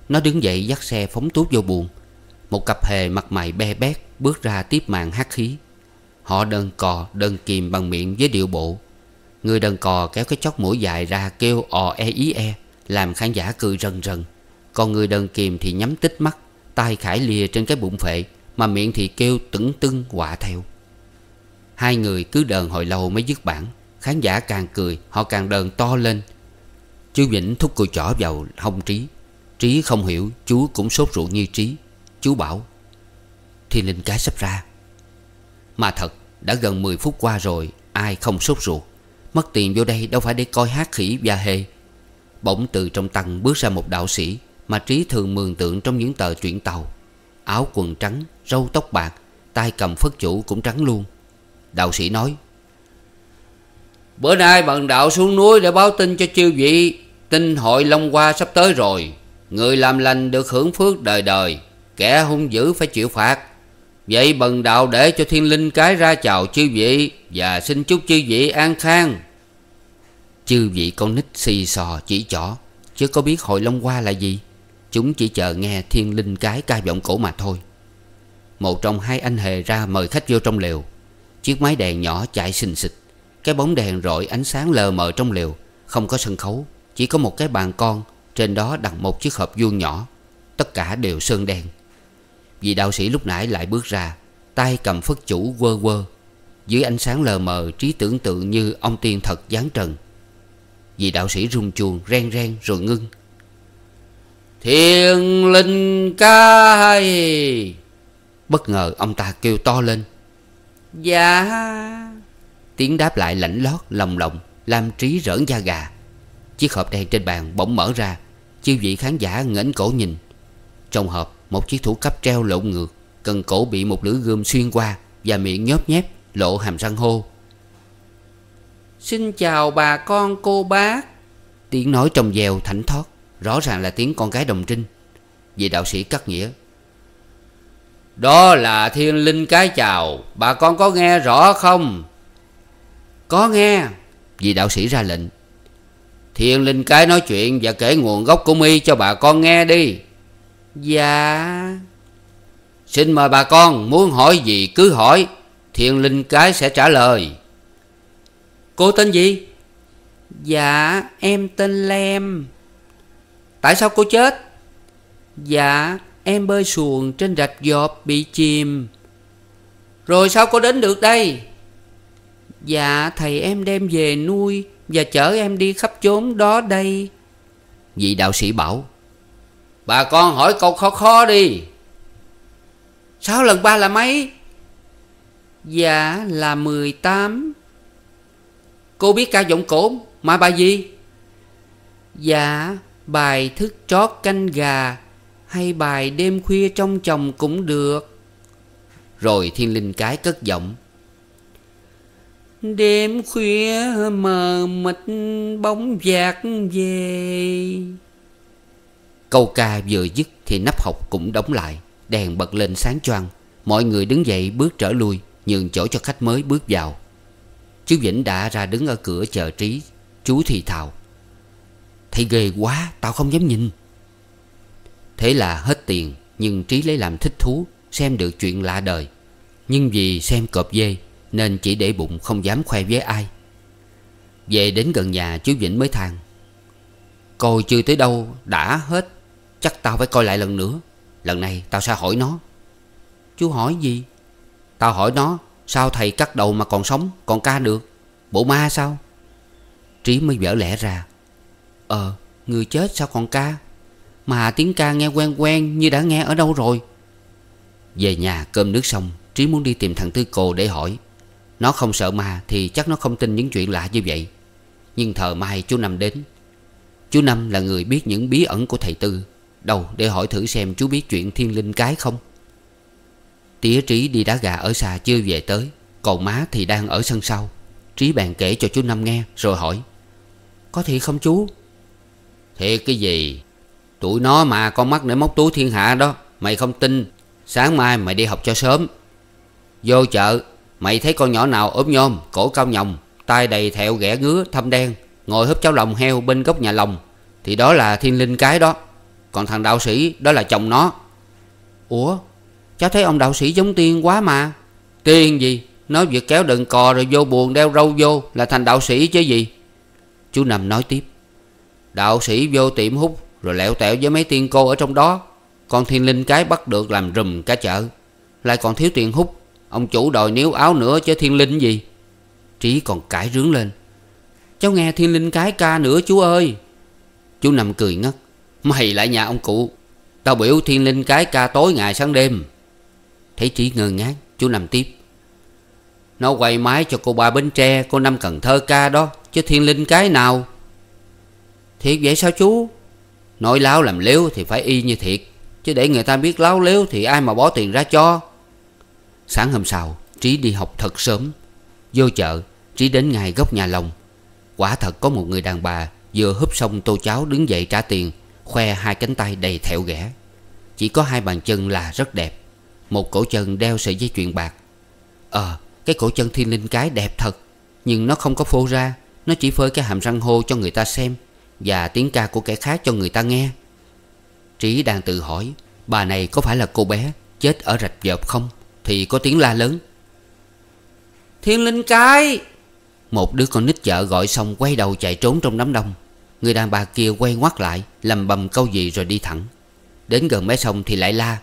Speaker 1: Nó đứng dậy dắt xe phóng tuốt vô buồn Một cặp hề mặt mày be bét Bước ra tiếp màn hát khí Họ đơn cò đơn kìm bằng miệng với điệu bộ Người đơn cò kéo cái chót mũi dài ra kêu ò e ý e Làm khán giả cười rần rần Còn người đơn kìm thì nhắm tít mắt tay khải lìa trên cái bụng phệ Mà miệng thì kêu tửng tưng quả theo Hai người cứ đờn hồi lâu mới dứt bản Khán giả càng cười Họ càng đờn to lên Chú Vĩnh thúc cùi trỏ vào hông Trí Trí không hiểu Chú cũng sốt ruột như Trí Chú bảo Thiên linh cái sắp ra Mà thật Đã gần 10 phút qua rồi Ai không sốt ruột Mất tiền vô đây đâu phải để coi hát khỉ và hề Bỗng từ trong tầng bước ra một đạo sĩ Mà Trí thường mường tượng trong những tờ chuyển tàu Áo quần trắng Râu tóc bạc tay cầm phất chủ cũng trắng luôn Đạo sĩ nói Bữa nay bần đạo xuống núi để báo tin cho chiêu vị Tin hội Long Hoa sắp tới rồi Người làm lành được hưởng phước đời đời Kẻ hung dữ phải chịu phạt Vậy bần đạo để cho thiên linh cái ra chào chư vị Và xin chúc chư vị an khang Chư vị con nít xì xò chỉ trỏ Chứ có biết hội Long Hoa là gì Chúng chỉ chờ nghe thiên linh cái ca vọng cổ mà thôi Một trong hai anh hề ra mời khách vô trong lều Chiếc máy đèn nhỏ chạy xình xịch cái bóng đèn rọi ánh sáng lờ mờ trong liều Không có sân khấu Chỉ có một cái bàn con Trên đó đặt một chiếc hộp vuông nhỏ Tất cả đều sơn đen Vị đạo sĩ lúc nãy lại bước ra tay cầm phất chủ quơ quơ Dưới ánh sáng lờ mờ trí tưởng tượng như ông tiên thật giáng trần Vị đạo sĩ rung chuông ren ren rồi ngưng Thiên linh cai Bất ngờ ông ta kêu to lên Dạ Tiếng đáp lại lạnh lót lồng lộng Làm trí rỡn da gà Chiếc hộp đen trên bàn bỗng mở ra Chiêu vị khán giả ngẩng cổ nhìn Trong hộp một chiếc thủ cấp treo lộn ngược Cần cổ bị một lưỡi gươm xuyên qua Và miệng nhóp nhép lộ hàm răng hô Xin chào bà con cô bác Tiếng nói trong dèo thảnh thót Rõ ràng là tiếng con gái đồng trinh Vị đạo sĩ cắt nghĩa Đó là thiên linh cái chào Bà con có nghe rõ không có nghe vì đạo sĩ ra lệnh Thiên linh cái nói chuyện và kể nguồn gốc của mi cho bà con nghe đi Dạ Xin mời bà con muốn hỏi gì cứ hỏi Thiên linh cái sẽ trả lời Cô tên gì? Dạ em tên Lem Tại sao cô chết? Dạ em bơi xuồng trên rạch dọp bị chìm Rồi sao cô đến được đây? Dạ thầy em đem về nuôi Và chở em đi khắp chốn đó đây Vị đạo sĩ bảo Bà con hỏi câu khó khó đi Sáu lần ba là mấy Dạ là mười tám Cô biết ca giọng cổ Mà bài gì Dạ bài thức chót canh gà Hay bài đêm khuya trong chồng cũng được Rồi thiên linh cái cất giọng đêm khuya mờ mịt bóng dạt về câu ca vừa dứt thì nắp học cũng đóng lại đèn bật lên sáng choang mọi người đứng dậy bước trở lui nhường chỗ cho khách mới bước vào chú vĩnh đã ra đứng ở cửa chờ trí chú thì thào thấy ghê quá tao không dám nhìn thế là hết tiền nhưng trí lấy làm thích thú xem được chuyện lạ đời nhưng vì xem cọp dê nên chỉ để bụng không dám khoe với ai Về đến gần nhà chú Vĩnh mới than Coi chưa tới đâu đã hết Chắc tao phải coi lại lần nữa Lần này tao sẽ hỏi nó Chú hỏi gì Tao hỏi nó Sao thầy cắt đầu mà còn sống Còn ca được Bộ ma sao Trí mới vỡ lẽ ra Ờ người chết sao còn ca Mà tiếng ca nghe quen quen Như đã nghe ở đâu rồi Về nhà cơm nước xong Trí muốn đi tìm thằng Tư Cồ để hỏi nó không sợ ma thì chắc nó không tin những chuyện lạ như vậy Nhưng thờ mai chú Năm đến Chú Năm là người biết những bí ẩn của thầy Tư Đâu để hỏi thử xem chú biết chuyện thiên linh cái không Tía Trí đi đá gà ở xa chưa về tới Còn má thì đang ở sân sau Trí bàn kể cho chú Năm nghe rồi hỏi Có thiệt không chú Thiệt cái gì Tụi nó mà con mắt để móc túi thiên hạ đó Mày không tin Sáng mai mày đi học cho sớm Vô chợ Mày thấy con nhỏ nào ốm nhôm Cổ cao nhồng tay đầy thẹo ghẻ ngứa thâm đen Ngồi húp cháo lòng heo bên góc nhà lồng Thì đó là thiên linh cái đó Còn thằng đạo sĩ đó là chồng nó Ủa Cháu thấy ông đạo sĩ giống tiên quá mà Tiên gì Nói việc kéo đựng cò rồi vô buồn đeo râu vô Là thành đạo sĩ chứ gì Chú Nằm nói tiếp Đạo sĩ vô tiệm hút Rồi lẹo tẹo với mấy tiên cô ở trong đó Còn thiên linh cái bắt được làm rùm cả chợ Lại còn thiếu tiền hút Ông chủ đòi níu áo nữa chứ thiên linh gì Trí còn cãi rướng lên Cháu nghe thiên linh cái ca nữa chú ơi Chú nằm cười ngất Mày lại nhà ông cụ Tao biểu thiên linh cái ca tối ngày sáng đêm Thấy Trí ngơ ngác Chú nằm tiếp Nó quay máy cho cô ba Bến Tre Cô Năm Cần Thơ ca đó Chứ thiên linh cái nào Thiệt vậy sao chú Nói láo làm liếu thì phải y như thiệt Chứ để người ta biết láo liếu Thì ai mà bỏ tiền ra cho Sáng hôm sau Trí đi học thật sớm Vô chợ Trí đến ngay góc nhà lòng Quả thật có một người đàn bà Vừa húp xong tô cháo đứng dậy trả tiền Khoe hai cánh tay đầy thẹo ghẻ Chỉ có hai bàn chân là rất đẹp Một cổ chân đeo sợi dây chuyền bạc Ờ cái cổ chân thiên linh cái đẹp thật Nhưng nó không có phô ra Nó chỉ phơi cái hàm răng hô cho người ta xem Và tiếng ca của kẻ khác cho người ta nghe Trí đang tự hỏi Bà này có phải là cô bé Chết ở rạch dợp không thì có tiếng la lớn Thiên linh cái Một đứa con nít chợ gọi xong quay đầu chạy trốn trong đám đông Người đàn bà kia quay ngoắt lại Lầm bầm câu gì rồi đi thẳng Đến gần mé sông thì lại la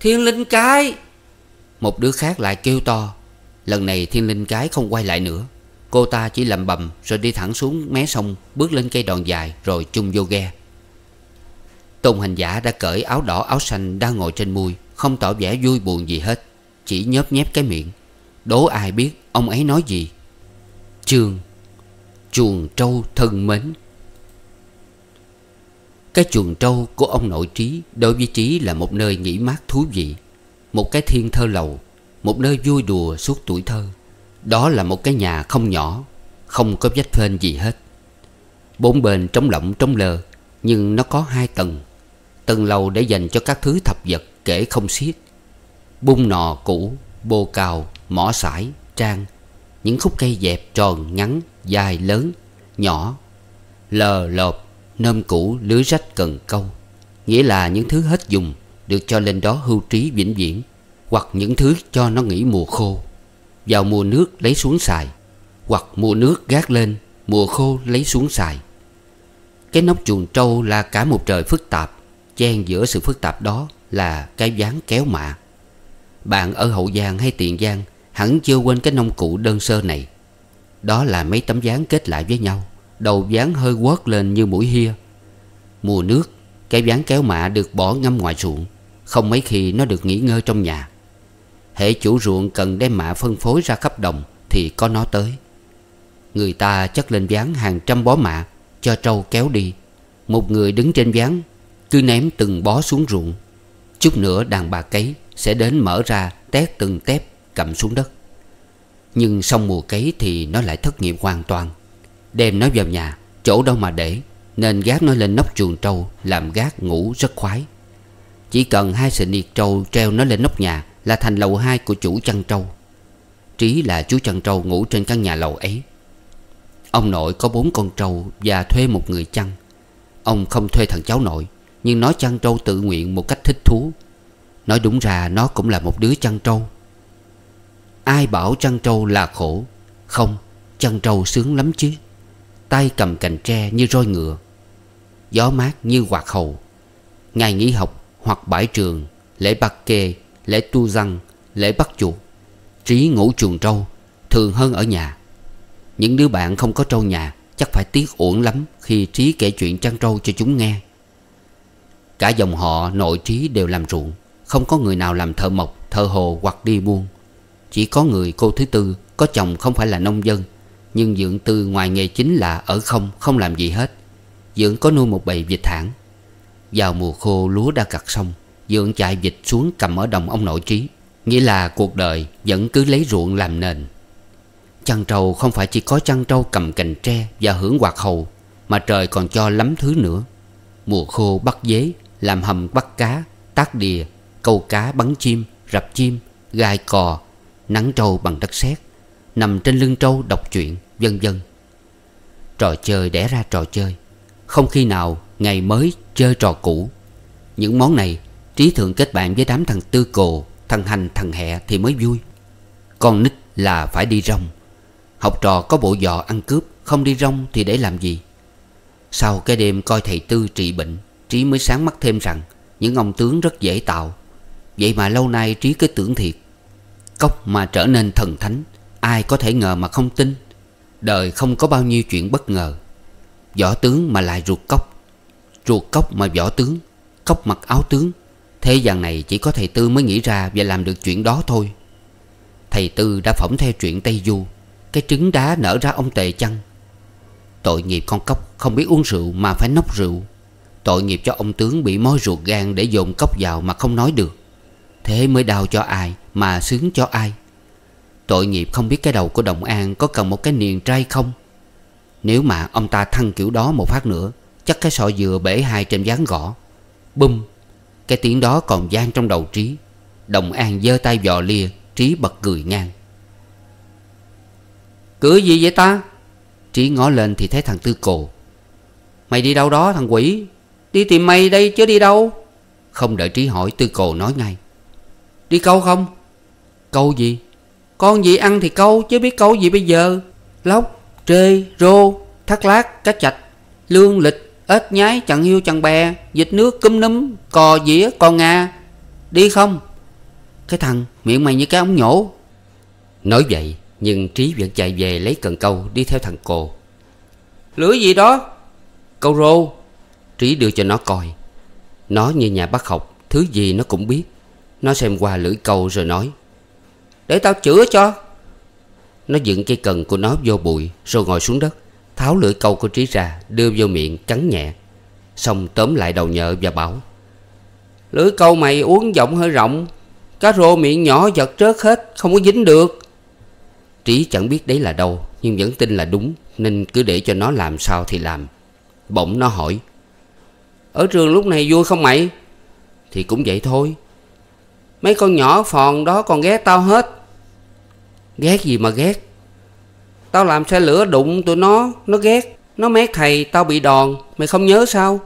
Speaker 1: Thiên linh cái Một đứa khác lại kêu to Lần này thiên linh cái không quay lại nữa Cô ta chỉ lầm bầm rồi đi thẳng xuống mé sông Bước lên cây đòn dài rồi chung vô ghe Tôn hành giả đã cởi áo đỏ áo xanh đang ngồi trên mui không tỏ vẻ vui buồn gì hết Chỉ nhớp nhép cái miệng Đố ai biết ông ấy nói gì Trường Chuồng trâu thân mến Cái chuồng trâu của ông nội Trí Đối với Trí là một nơi nghỉ mát thú vị Một cái thiên thơ lầu Một nơi vui đùa suốt tuổi thơ Đó là một cái nhà không nhỏ Không có vách phên gì hết Bốn bên trống lộng trống lờ Nhưng nó có hai tầng Tầng lầu để dành cho các thứ thập vật kể không xiết Bung nò cũ, bô cào, mỏ sải, trang Những khúc cây dẹp tròn, ngắn, dài, lớn, nhỏ Lờ lộp, nơm cũ, lưới rách cần câu Nghĩa là những thứ hết dùng Được cho lên đó hưu trí vĩnh viễn Hoặc những thứ cho nó nghỉ mùa khô Vào mùa nước lấy xuống xài Hoặc mùa nước gác lên Mùa khô lấy xuống xài Cái nóc chuồng trâu là cả một trời phức tạp Chen giữa sự phức tạp đó là cái dáng kéo mạ Bạn ở Hậu Giang hay Tiền Giang Hẳn chưa quên cái nông cụ đơn sơ này Đó là mấy tấm dáng kết lại với nhau Đầu dáng hơi quớt lên như mũi hia Mùa nước Cái dáng kéo mạ được bỏ ngâm ngoài ruộng Không mấy khi nó được nghỉ ngơi trong nhà Hệ chủ ruộng cần đem mạ phân phối ra khắp đồng Thì có nó tới Người ta chất lên ván hàng trăm bó mạ Cho trâu kéo đi Một người đứng trên ván Cứ ném từng bó xuống ruộng Chút nữa đàn bà cấy sẽ đến mở ra tét từng tép cầm xuống đất Nhưng xong mùa cấy thì nó lại thất nghiệp hoàn toàn Đem nó vào nhà chỗ đâu mà để Nên gác nó lên nóc chuồng trâu làm gác ngủ rất khoái Chỉ cần hai sợi niệt trâu treo nó lên nóc nhà là thành lầu hai của chủ chăn trâu Trí là chú chăn trâu ngủ trên căn nhà lầu ấy Ông nội có bốn con trâu và thuê một người chăn Ông không thuê thằng cháu nội nhưng nó chăn trâu tự nguyện một cách thích thú Nói đúng ra nó cũng là một đứa chăn trâu Ai bảo chăn trâu là khổ Không, chăn trâu sướng lắm chứ Tay cầm cành tre như roi ngựa Gió mát như quạt hầu Ngày nghỉ học hoặc bãi trường Lễ bắt kê, lễ tu răng, lễ bắt chuột Trí ngủ chuồng trâu Thường hơn ở nhà Những đứa bạn không có trâu nhà Chắc phải tiếc uổng lắm Khi Trí kể chuyện chăn trâu cho chúng nghe Cả dòng họ nội trí đều làm ruộng Không có người nào làm thợ mộc, thợ hồ hoặc đi buôn Chỉ có người cô thứ tư Có chồng không phải là nông dân Nhưng dưỡng tư ngoài nghề chính là ở không Không làm gì hết Dưỡng có nuôi một bầy vịt thẳng Vào mùa khô lúa đã gặt xong Dưỡng chạy vịt xuống cầm ở đồng ông nội trí Nghĩa là cuộc đời vẫn cứ lấy ruộng làm nền Chăn trâu không phải chỉ có chăn trâu cầm cành tre và hưởng hoạt hầu Mà trời còn cho lắm thứ nữa Mùa khô bắt dế làm hầm bắt cá, tác đìa, câu cá bắn chim, rập chim, gai cò, nắng trâu bằng đất sét, nằm trên lưng trâu đọc truyện, vân vân. Trò chơi đẻ ra trò chơi, không khi nào ngày mới chơi trò cũ. Những món này Trí thường kết bạn với đám thằng Tư Cồ Thằng Hành thằng Hẹ thì mới vui Con nít là phải đi rong Học trò có bộ giò ăn cướp Không đi rong thì để làm gì Sau cái đêm coi thầy Tư trị bệnh Trí mới sáng mắt thêm rằng Những ông tướng rất dễ tạo Vậy mà lâu nay Trí cứ tưởng thiệt Cốc mà trở nên thần thánh Ai có thể ngờ mà không tin Đời không có bao nhiêu chuyện bất ngờ Võ tướng mà lại ruột cốc Ruột cốc mà võ tướng Cốc mặc áo tướng Thế gian này chỉ có thầy Tư mới nghĩ ra Và làm được chuyện đó thôi Thầy Tư đã phỏng theo chuyện Tây Du Cái trứng đá nở ra ông tề chăng Tội nghiệp con cốc không biết uống rượu mà phải nốc rượu Tội nghiệp cho ông tướng bị mối ruột gan để dồn cốc vào mà không nói được Thế mới đau cho ai mà sướng cho ai Tội nghiệp không biết cái đầu của Đồng An có cần một cái niềng trai không Nếu mà ông ta thăng kiểu đó một phát nữa Chắc cái sọ dừa bể hai trên dáng gõ Bum Cái tiếng đó còn gian trong đầu Trí Đồng An giơ tay vò lia Trí bật cười ngang Cửa gì vậy ta Trí ngó lên thì thấy thằng Tư Cồ Mày đi đâu đó thằng quỷ Đi tìm mày đây chứ đi đâu Không đợi Trí hỏi Tư Cồ nói ngay Đi câu không Câu gì Con gì ăn thì câu chứ biết câu gì bây giờ Lóc, trê, rô, thắt lát, cá chạch Lương lịch, ếch nhái, chặn hiu chặn bè Dịch nước, cúm núm, cò dĩa, cò nga Đi không Cái thằng miệng mày như cái ống nhổ Nói vậy nhưng Trí vẫn chạy về lấy cần câu đi theo thằng Cồ Lưới gì đó Câu rô Trí đưa cho nó coi Nó như nhà bác học Thứ gì nó cũng biết Nó xem qua lưỡi câu rồi nói Để tao chữa cho Nó dựng cây cần của nó vô bụi Rồi ngồi xuống đất Tháo lưỡi câu của Trí ra Đưa vô miệng cắn nhẹ Xong tóm lại đầu nhợ và bảo Lưỡi câu mày uống giọng hơi rộng Cá rô miệng nhỏ giật trớt hết Không có dính được Trí chẳng biết đấy là đâu Nhưng vẫn tin là đúng Nên cứ để cho nó làm sao thì làm Bỗng nó hỏi ở trường lúc này vui không mày Thì cũng vậy thôi Mấy con nhỏ phòn đó còn ghét tao hết Ghét gì mà ghét Tao làm xe lửa đụng tụi nó Nó ghét Nó mét thầy tao bị đòn Mày không nhớ sao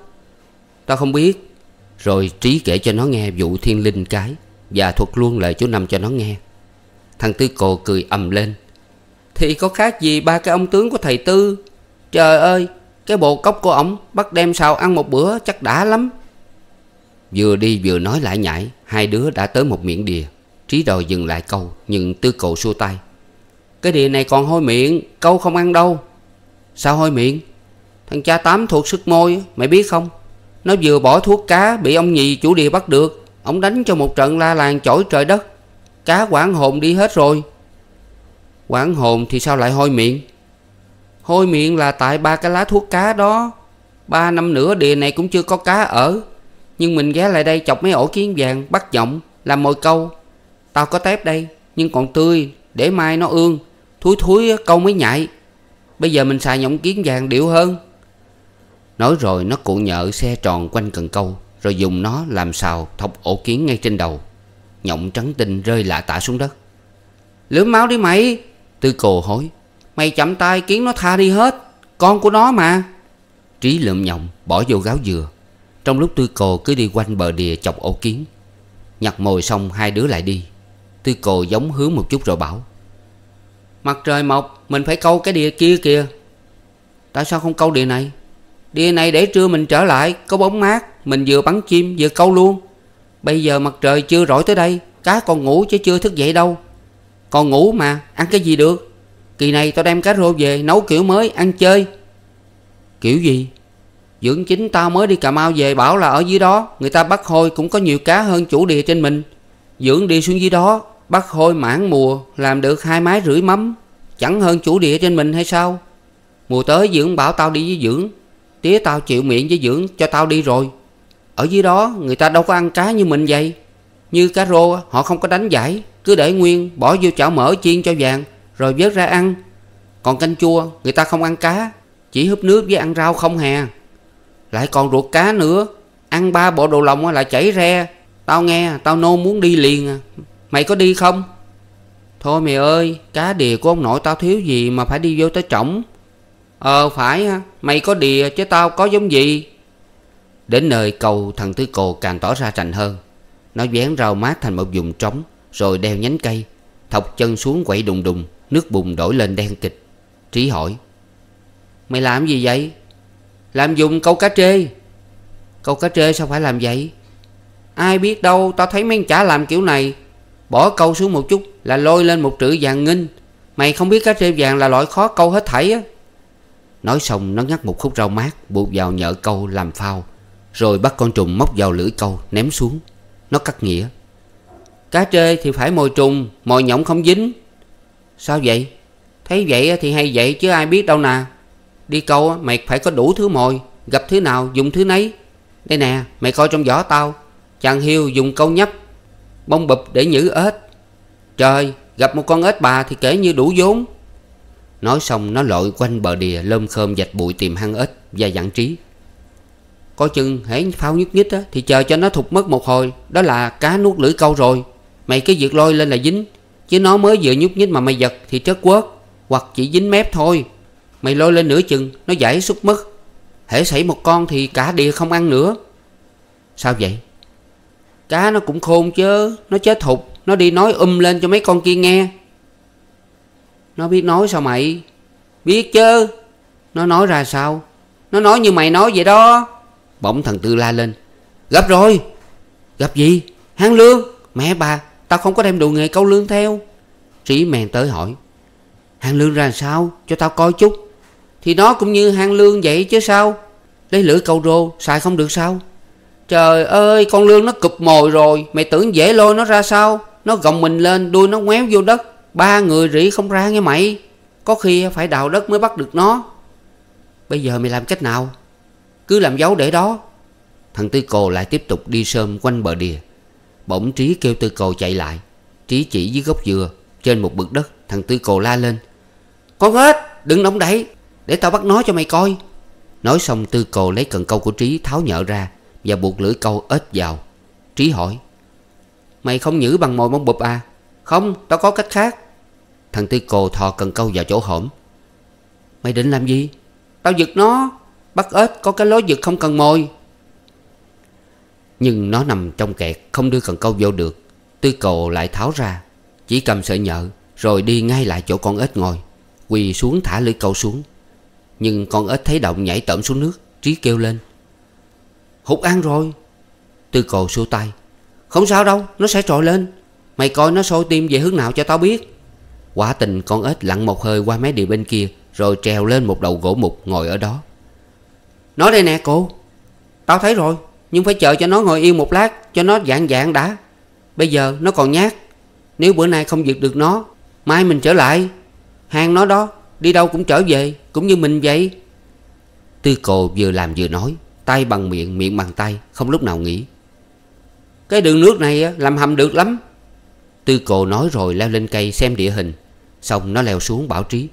Speaker 1: Tao không biết Rồi Trí kể cho nó nghe vụ thiên linh cái Và thuật luôn lời chú Năm cho nó nghe Thằng Tư Cồ cười ầm lên Thì có khác gì ba cái ông tướng của thầy Tư Trời ơi cái bộ cốc của ổng bắt đem xào ăn một bữa chắc đã lắm Vừa đi vừa nói lại nhảy Hai đứa đã tới một miệng đìa Trí đòi dừng lại câu Nhưng tư cầu xua tay Cái đìa này còn hôi miệng Câu không ăn đâu Sao hôi miệng Thằng cha tám thuộc sức môi Mày biết không Nó vừa bỏ thuốc cá Bị ông nhì chủ đìa bắt được Ông đánh cho một trận la làng chổi trời đất Cá quảng hồn đi hết rồi Quảng hồn thì sao lại hôi miệng Hôi miệng là tại ba cái lá thuốc cá đó Ba năm nữa địa này cũng chưa có cá ở Nhưng mình ghé lại đây chọc mấy ổ kiến vàng Bắt giọng làm mồi câu Tao có tép đây nhưng còn tươi Để mai nó ương Thúi thúi câu mới nhạy Bây giờ mình xài nhộng kiến vàng điệu hơn Nói rồi nó cụ nhợ xe tròn quanh cần câu Rồi dùng nó làm xào thọc ổ kiến ngay trên đầu Nhộng trắng tinh rơi lạ tả xuống đất lớn máu đi mày Tư cồ hối Mày chậm tay kiến nó tha đi hết Con của nó mà Trí lượm nhộng bỏ vô gáo dừa Trong lúc Tư Cồ cứ đi quanh bờ đìa chọc ổ kiến Nhặt mồi xong hai đứa lại đi Tư Cồ giống hướng một chút rồi bảo Mặt trời mọc Mình phải câu cái đìa kia kìa Tại sao không câu đìa này Đìa này để trưa mình trở lại Có bóng mát Mình vừa bắn chim vừa câu luôn Bây giờ mặt trời chưa rọi tới đây Cá còn ngủ chứ chưa thức dậy đâu Còn ngủ mà ăn cái gì được Kỳ này tao đem cá rô về nấu kiểu mới ăn chơi Kiểu gì Dưỡng chính tao mới đi Cà Mau về bảo là ở dưới đó Người ta bắt hôi cũng có nhiều cá hơn chủ địa trên mình Dưỡng đi xuống dưới đó Bắt hôi mãn mùa Làm được hai mái rưỡi mắm Chẳng hơn chủ địa trên mình hay sao Mùa tới dưỡng bảo tao đi với dưỡng Tía tao chịu miệng với dưỡng cho tao đi rồi Ở dưới đó người ta đâu có ăn cá như mình vậy Như cá rô họ không có đánh giải Cứ để nguyên bỏ vô chảo mỡ chiên cho vàng rồi vớt ra ăn Còn canh chua người ta không ăn cá Chỉ húp nước với ăn rau không hè Lại còn ruột cá nữa Ăn ba bộ đồ lòng là chảy re Tao nghe tao nôn muốn đi liền à. Mày có đi không Thôi mày ơi cá đìa của ông nội tao thiếu gì Mà phải đi vô tới trỏng Ờ phải mày có đìa chứ tao có giống gì Đến nơi cầu thằng Tư Cồ càng tỏ ra rành hơn Nó vén rau mát thành một vùng trống Rồi đeo nhánh cây Thọc chân xuống quậy đùng đùng Nước bùng đổi lên đen kịch Trí hỏi Mày làm gì vậy Làm dùng câu cá trê Câu cá trê sao phải làm vậy Ai biết đâu tao thấy mấy chả làm kiểu này Bỏ câu xuống một chút là lôi lên một trữ vàng nghinh Mày không biết cá trê vàng là loại khó câu hết thảy á Nói xong nó ngắt một khúc rau mát Buộc vào nhợ câu làm phao Rồi bắt con trùng móc vào lưỡi câu ném xuống Nó cắt nghĩa Cá trê thì phải mồi trùng Mồi nhộng không dính Sao vậy? Thấy vậy thì hay vậy chứ ai biết đâu nè. Đi câu mày phải có đủ thứ mồi, gặp thứ nào dùng thứ nấy. Đây nè, mày coi trong giỏ tao. Chàng hiêu dùng câu nhấp, bông bụp để nhử ếch. Trời, gặp một con ếch bà thì kể như đủ vốn. Nói xong nó lội quanh bờ đìa lơm khơm dạch bụi tìm hăng ếch và dặn trí. có chừng hễ phao nhức nhích á, thì chờ cho nó thụt mất một hồi, đó là cá nuốt lưỡi câu rồi. Mày cái việc lôi lên là dính Chứ nó mới vừa nhúc nhích mà mày giật Thì trớt quớt Hoặc chỉ dính mép thôi Mày lôi lên nửa chừng Nó giải xúc mất Hễ xảy một con thì cả địa không ăn nữa Sao vậy Cá nó cũng khôn chứ Nó chết thục Nó đi nói um lên cho mấy con kia nghe Nó biết nói sao mày Biết chứ Nó nói ra sao Nó nói như mày nói vậy đó Bỗng thằng Tư la lên Gấp rồi Gấp gì Hán lương Mẹ bà Tao không có đem đồ nghề câu lương theo Trí mèn tới hỏi Hàng lương ra sao cho tao coi chút Thì nó cũng như hàng lương vậy chứ sao Lấy lưỡi câu rô xài không được sao Trời ơi con lương nó cụp mồi rồi Mày tưởng dễ lôi nó ra sao Nó gồng mình lên đuôi nó ngoéo vô đất Ba người rỉ không ra nghe mày Có khi phải đào đất mới bắt được nó Bây giờ mày làm cách nào Cứ làm dấu để đó Thằng Tư Cồ lại tiếp tục đi sơm quanh bờ đìa Bỗng Trí kêu Tư Cầu chạy lại Trí chỉ dưới gốc dừa Trên một bực đất Thằng Tư Cầu la lên Con hết Đừng động đậy Để tao bắt nó cho mày coi Nói xong Tư Cầu lấy cần câu của Trí tháo nhợ ra Và buộc lưỡi câu ếch vào Trí hỏi Mày không nhử bằng mồi bông bụp à Không tao có cách khác Thằng Tư Cầu thò cần câu vào chỗ hổm Mày định làm gì Tao giật nó Bắt ếch có cái lối giật không cần mồi nhưng nó nằm trong kẹt Không đưa cần câu vô được Tư cầu lại tháo ra Chỉ cầm sợi nhợ Rồi đi ngay lại chỗ con ếch ngồi Quỳ xuống thả lưỡi câu xuống Nhưng con ếch thấy động nhảy tẩm xuống nước Trí kêu lên Hụt ăn rồi Tư cầu xua tay Không sao đâu nó sẽ trồi lên Mày coi nó sôi tim về hướng nào cho tao biết Quả tình con ếch lặn một hơi qua mé địa bên kia Rồi trèo lên một đầu gỗ mục ngồi ở đó Nói đây nè cô Tao thấy rồi nhưng phải chờ cho nó ngồi yên một lát Cho nó dạng dạng đã Bây giờ nó còn nhát Nếu bữa nay không diệt được nó Mai mình trở lại Hàng nó đó Đi đâu cũng trở về Cũng như mình vậy Tư cồ vừa làm vừa nói Tay bằng miệng miệng bằng tay Không lúc nào nghỉ Cái đường nước này làm hầm được lắm Tư cồ nói rồi leo lên cây xem địa hình Xong nó leo xuống bảo trí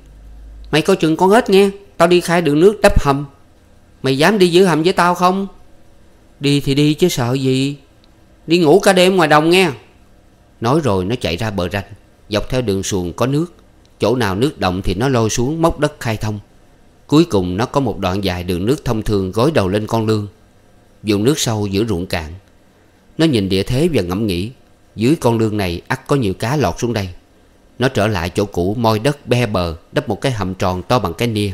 Speaker 1: Mày có chừng con hết nghe Tao đi khai đường nước đắp hầm Mày dám đi giữ hầm với tao không Đi thì đi chứ sợ gì Đi ngủ cả đêm ngoài đồng nghe Nói rồi nó chạy ra bờ rạch Dọc theo đường xuồng có nước Chỗ nào nước động thì nó lôi xuống móc đất khai thông Cuối cùng nó có một đoạn dài đường nước thông thường gối đầu lên con lương Dùng nước sâu giữa ruộng cạn Nó nhìn địa thế và ngẫm nghĩ Dưới con lương này ắt có nhiều cá lọt xuống đây Nó trở lại chỗ cũ moi đất be bờ Đắp một cái hầm tròn to bằng cái nia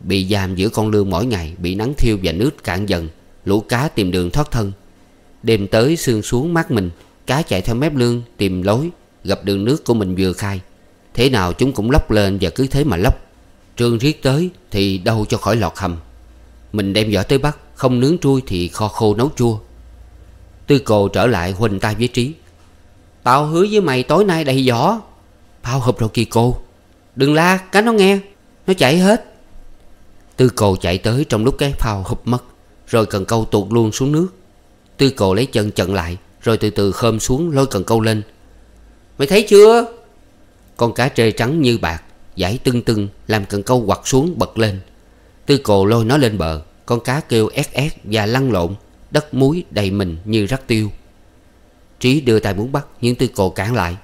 Speaker 1: Bị giam giữa con lương mỗi ngày Bị nắng thiêu và nước cạn dần Lũ cá tìm đường thoát thân Đêm tới sương xuống mắt mình Cá chạy theo mép lương tìm lối Gặp đường nước của mình vừa khai Thế nào chúng cũng lóc lên và cứ thế mà lóc Trương riết tới thì đâu cho khỏi lọt hầm Mình đem vỏ tới bắt Không nướng trui thì kho khô nấu chua Tư cồ trở lại huỳnh tay với trí Tao hứa với mày tối nay đầy vỏ Bao hộp rồi kì cô Đừng la cá nó nghe Nó chạy hết Tư cồ chạy tới trong lúc cái phao hụp mất rồi cần câu tuột luôn xuống nước Tư cổ lấy chân chận lại Rồi từ từ khom xuống lôi cần câu lên Mày thấy chưa Con cá trê trắng như bạc Giải tưng tưng làm cần câu quặt xuống bật lên Tư cổ lôi nó lên bờ Con cá kêu ét ét và lăn lộn Đất muối đầy mình như rắc tiêu Trí đưa tay muốn bắt Nhưng tư cổ cản lại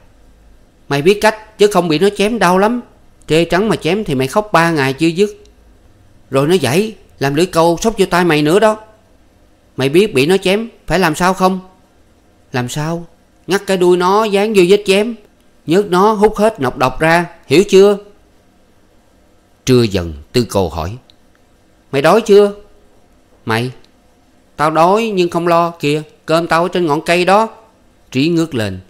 Speaker 1: Mày biết cách chứ không bị nó chém đau lắm Trê trắng mà chém thì mày khóc ba ngày chưa dứt Rồi nó giải. Làm lưỡi câu sốc vô tay mày nữa đó Mày biết bị nó chém Phải làm sao không Làm sao Ngắt cái đuôi nó dán vô vết chém Nhớt nó hút hết nọc độc ra Hiểu chưa Trưa dần tư cầu hỏi Mày đói chưa Mày Tao đói nhưng không lo kìa Cơm tao ở trên ngọn cây đó Trí ngước lên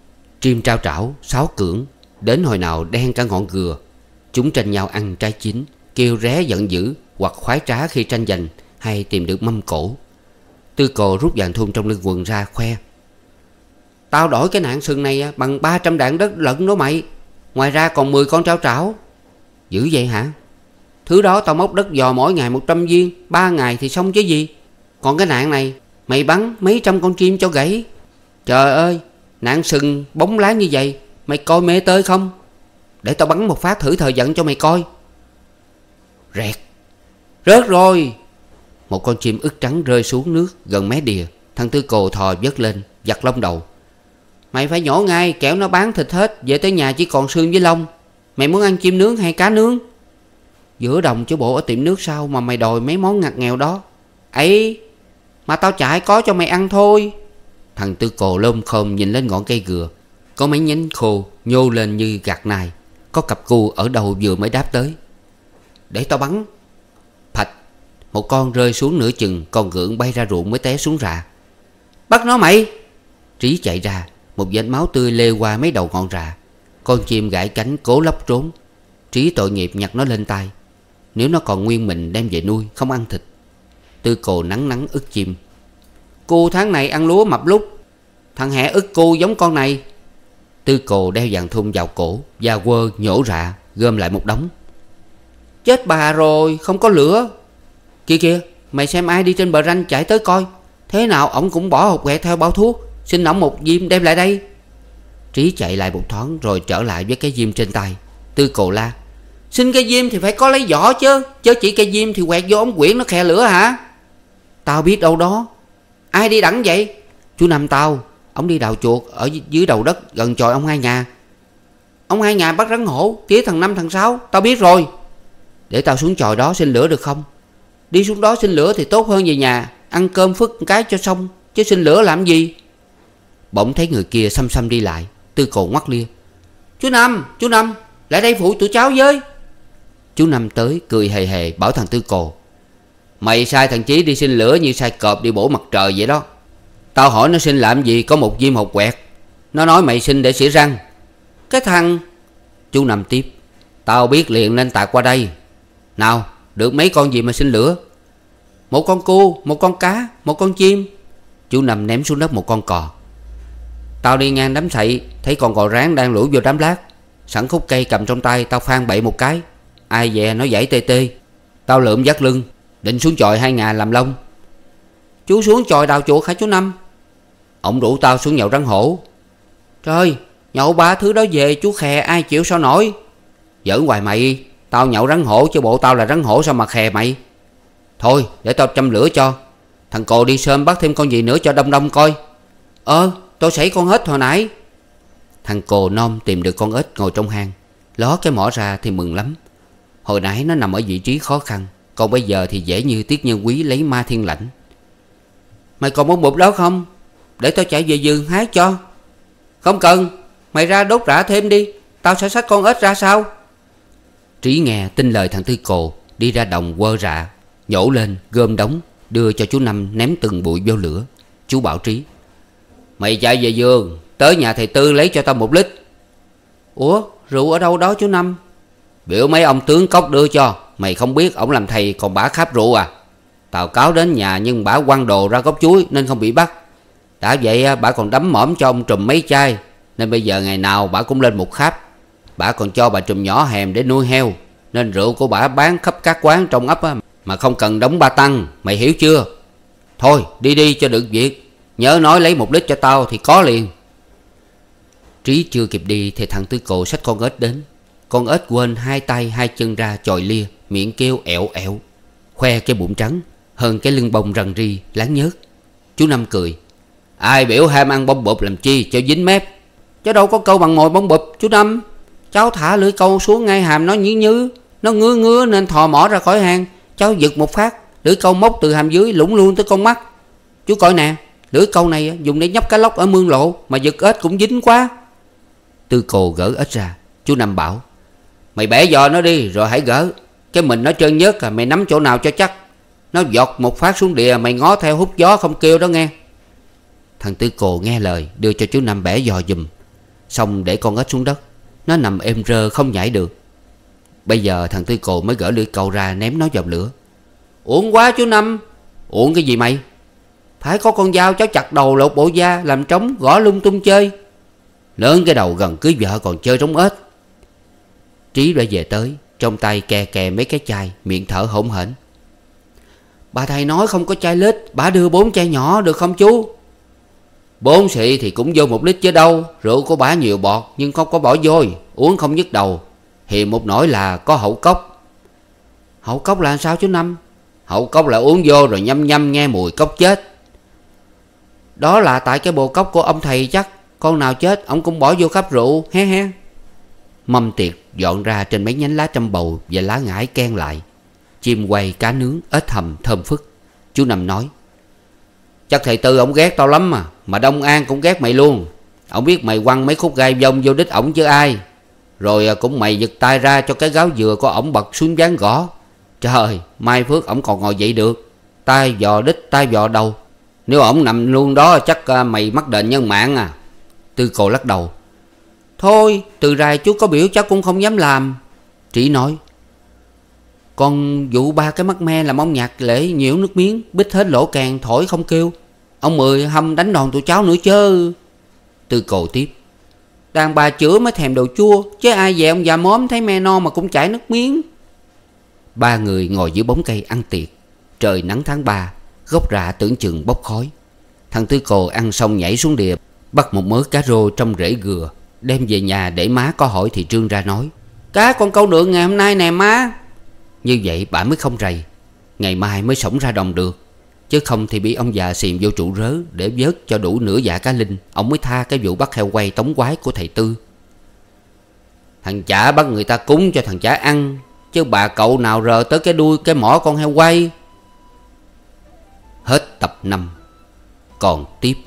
Speaker 1: Chim trao trảo Sáo cưỡng Đến hồi nào đen cả ngọn gừa Chúng tranh nhau ăn trái chín Kêu ré giận dữ hoặc khoái trá khi tranh giành Hay tìm được mâm cổ Tư cồ rút vàng thun trong lưng quần ra khoe Tao đổi cái nạn sừng này bằng 300 đạn đất lận đó mày Ngoài ra còn 10 con trao trảo Dữ vậy hả Thứ đó tao móc đất dò mỗi ngày 100 viên 3 ngày thì xong chứ gì Còn cái nạn này Mày bắn mấy trăm con chim cho gãy Trời ơi Nạn sừng bóng lá như vậy Mày coi mê tới không Để tao bắn một phát thử thời giận cho mày coi Rẹt Rớt rồi Một con chim ức trắng rơi xuống nước gần mé đìa Thằng Tư Cồ thò vớt lên Giặt lông đầu Mày phải nhổ ngay kẻo nó bán thịt hết Về tới nhà chỉ còn xương với lông Mày muốn ăn chim nướng hay cá nướng Giữa đồng chứ bộ ở tiệm nước sao Mà mày đòi mấy món ngặt nghèo đó ấy Mà tao chả có cho mày ăn thôi Thằng Tư Cồ lôm khom nhìn lên ngọn cây gừa Có mấy nhánh khô nhô lên như gạt nài Có cặp cu ở đầu vừa mới đáp tới Để tao bắn một con rơi xuống nửa chừng Còn gượng bay ra ruộng mới té xuống rạ Bắt nó mày Trí chạy ra Một vệt máu tươi lê qua mấy đầu ngọn rạ Con chim gãi cánh cố lấp trốn Trí tội nghiệp nhặt nó lên tay Nếu nó còn nguyên mình đem về nuôi Không ăn thịt Tư cồ nắng nắng ức chim Cô tháng này ăn lúa mập lúc Thằng hẹ ức cô giống con này Tư cồ đeo vàng thun vào cổ Và quơ nhổ rạ gom lại một đống Chết bà rồi không có lửa Kìa kìa mày xem ai đi trên bờ ranh chạy tới coi Thế nào ổng cũng bỏ hộp quẹt theo bao thuốc Xin ổng một diêm đem lại đây Trí chạy lại một thoáng rồi trở lại với cái diêm trên tay Tư cồ la Xin cái diêm thì phải có lấy vỏ chứ Chứ chỉ cái diêm thì quẹt vô ống quyển nó khe lửa hả Tao biết đâu đó Ai đi đẳng vậy Chú Năm tao Ông đi đào chuột ở dưới đầu đất gần chòi ông hai nhà Ông hai nhà bắt rắn hổ Tía thằng năm thằng sáu Tao biết rồi Để tao xuống chòi đó xin lửa được không Đi xuống đó xin lửa thì tốt hơn về nhà Ăn cơm phức cái cho xong Chứ xin lửa làm gì Bỗng thấy người kia xăm xăm đi lại Tư cầu ngoắt lia Chú Năm, chú Năm Lại đây phụ tụi cháu với Chú Năm tới cười hề hề bảo thằng Tư Cồ Mày sai thằng Chí đi xin lửa như sai cọp đi bổ mặt trời vậy đó Tao hỏi nó xin làm gì có một viêm hột quẹt Nó nói mày xin để sửa răng Cái thằng Chú Năm tiếp Tao biết liền nên tạt qua đây Nào được mấy con gì mà xin lửa Một con cua, một con cá, một con chim Chú nằm ném xuống đất một con cò Tao đi ngang đám sậy Thấy con cò ráng đang lủi vô đám lát Sẵn khúc cây cầm trong tay Tao phan bậy một cái Ai dè nó giải tê tê Tao lượm dắt lưng Định xuống chòi hai ngà làm lông Chú xuống chòi đào chuột hả chú Năm Ông rủ tao xuống nhậu rắn hổ Trời Nhậu ba thứ đó về chú khè ai chịu sao nổi Giỡn hoài mày Tao nhậu rắn hổ chứ bộ tao là rắn hổ sao mà khè mày Thôi để tao châm lửa cho Thằng cồ đi sớm bắt thêm con gì nữa cho đông đông coi Ờ tôi xảy con ếch hồi nãy Thằng cồ non tìm được con ếch ngồi trong hang Ló cái mỏ ra thì mừng lắm Hồi nãy nó nằm ở vị trí khó khăn Còn bây giờ thì dễ như tiết nhân quý lấy ma thiên lãnh Mày còn muốn bột đó không Để tao chạy về giường hái cho Không cần Mày ra đốt rã thêm đi Tao sẽ xách con ếch ra sao Trí nghe tin lời thằng Tư Cồ Đi ra đồng quơ rạ Nhổ lên gom đóng Đưa cho chú Năm ném từng bụi vô lửa Chú bảo Trí Mày chạy về giường Tới nhà thầy Tư lấy cho tao một lít Ủa rượu ở đâu đó chú Năm Biểu mấy ông tướng cốc đưa cho Mày không biết ổng làm thầy còn bả khắp rượu à Tào cáo đến nhà nhưng bả quăng đồ ra góc chuối Nên không bị bắt Đã vậy à, bả còn đấm mõm cho ông trùm mấy chai Nên bây giờ ngày nào bả cũng lên một kháp Bà còn cho bà trùm nhỏ hèm để nuôi heo Nên rượu của bà bán khắp các quán trong ấp Mà không cần đóng ba tăng Mày hiểu chưa Thôi đi đi cho được việc Nhớ nói lấy một lít cho tao thì có liền Trí chưa kịp đi Thì thằng Tư Cộ xách con ếch đến Con ếch quên hai tay hai chân ra chòi lia Miệng kêu ẹo ẹo Khoe cái bụng trắng Hơn cái lưng bông rần ri láng nhớt Chú Năm cười Ai biểu ham ăn bông bột làm chi cho dính mép Chứ đâu có câu bằng mồi bông bột chú Năm Cháu thả lưỡi câu xuống ngay hàm nó nhí nhứ Nó ngứa ngứa nên thò mỏ ra khỏi hang Cháu giật một phát Lưỡi câu móc từ hàm dưới lủng luôn tới con mắt Chú coi nè Lưỡi câu này dùng để nhấp cá lóc ở mương lộ Mà giật ếch cũng dính quá Tư cồ gỡ ếch ra Chú Năm bảo Mày bẻ giò nó đi rồi hãy gỡ Cái mình nó trơn nhớt à mày nắm chỗ nào cho chắc Nó giọt một phát xuống địa Mày ngó theo hút gió không kêu đó nghe Thằng Tư Cồ nghe lời Đưa cho chú Năm bẻ giò dùm Xong để con ếch xuống đất nó nằm êm rơ không nhảy được Bây giờ thằng Tư Cồ mới gỡ lưỡi câu ra ném nó vào lửa Uổng quá chú Năm Uổng cái gì mày Phải có con dao cháu chặt đầu lột bộ da Làm trống gõ lung tung chơi Lớn cái đầu gần cưới vợ còn chơi trống ếch Trí đã về tới Trong tay kè kè mấy cái chai Miệng thở hổn hển Bà thầy nói không có chai lít Bà đưa bốn chai nhỏ được không chú Bốn xị thì cũng vô một lít chứ đâu Rượu của bà nhiều bọt nhưng không có bỏ vôi Uống không nhức đầu Hiền một nỗi là có hậu cốc Hậu cốc là sao chú Năm Hậu cốc là uống vô rồi nhâm nhâm nghe mùi cốc chết Đó là tại cái bồ cốc của ông thầy chắc Con nào chết ông cũng bỏ vô khắp rượu he he Mâm tiệc dọn ra trên mấy nhánh lá trăm bầu Và lá ngải ken lại Chim quay cá nướng ếch hầm thơm phức Chú Năm nói Chắc thầy Tư ổng ghét tao lắm mà Mà Đông An cũng ghét mày luôn Ổng biết mày quăng mấy khúc gai vông vô đích ổng chứ ai Rồi à, cũng mày giật tay ra cho cái gáo dừa của ổng bật xuống dáng gõ Trời Mai Phước ổng còn ngồi dậy được tay vò đích tay vò đầu Nếu ổng nằm luôn đó chắc à, mày mắc đền nhân mạng à Tư cồ lắc đầu Thôi từ rài chú có biểu cháu cũng không dám làm Trí nói còn vụ ba cái mắt me làm ông nhạc lễ nhiễu nước miếng Bích hết lỗ càng thổi không kêu Ông Mười hâm đánh đòn tụi cháu nữa chứ Tư cầu tiếp Đàn bà chữa mới thèm đồ chua Chứ ai về ông già móm thấy me no mà cũng chảy nước miếng Ba người ngồi dưới bóng cây ăn tiệc Trời nắng tháng ba Gốc rạ tưởng chừng bốc khói Thằng Tư Cồ ăn xong nhảy xuống đìa Bắt một mớ cá rô trong rễ gừa Đem về nhà để má có hỏi thì Trương ra nói Cá con câu được ngày hôm nay nè má như vậy bà mới không rầy Ngày mai mới sống ra đồng được Chứ không thì bị ông già xìm vô trụ rớ Để vớt cho đủ nửa dạ cá linh Ông mới tha cái vụ bắt heo quay tống quái của thầy Tư Thằng chả bắt người ta cúng cho thằng chả ăn Chứ bà cậu nào rờ tới cái đuôi cái mỏ con heo quay Hết tập 5 Còn tiếp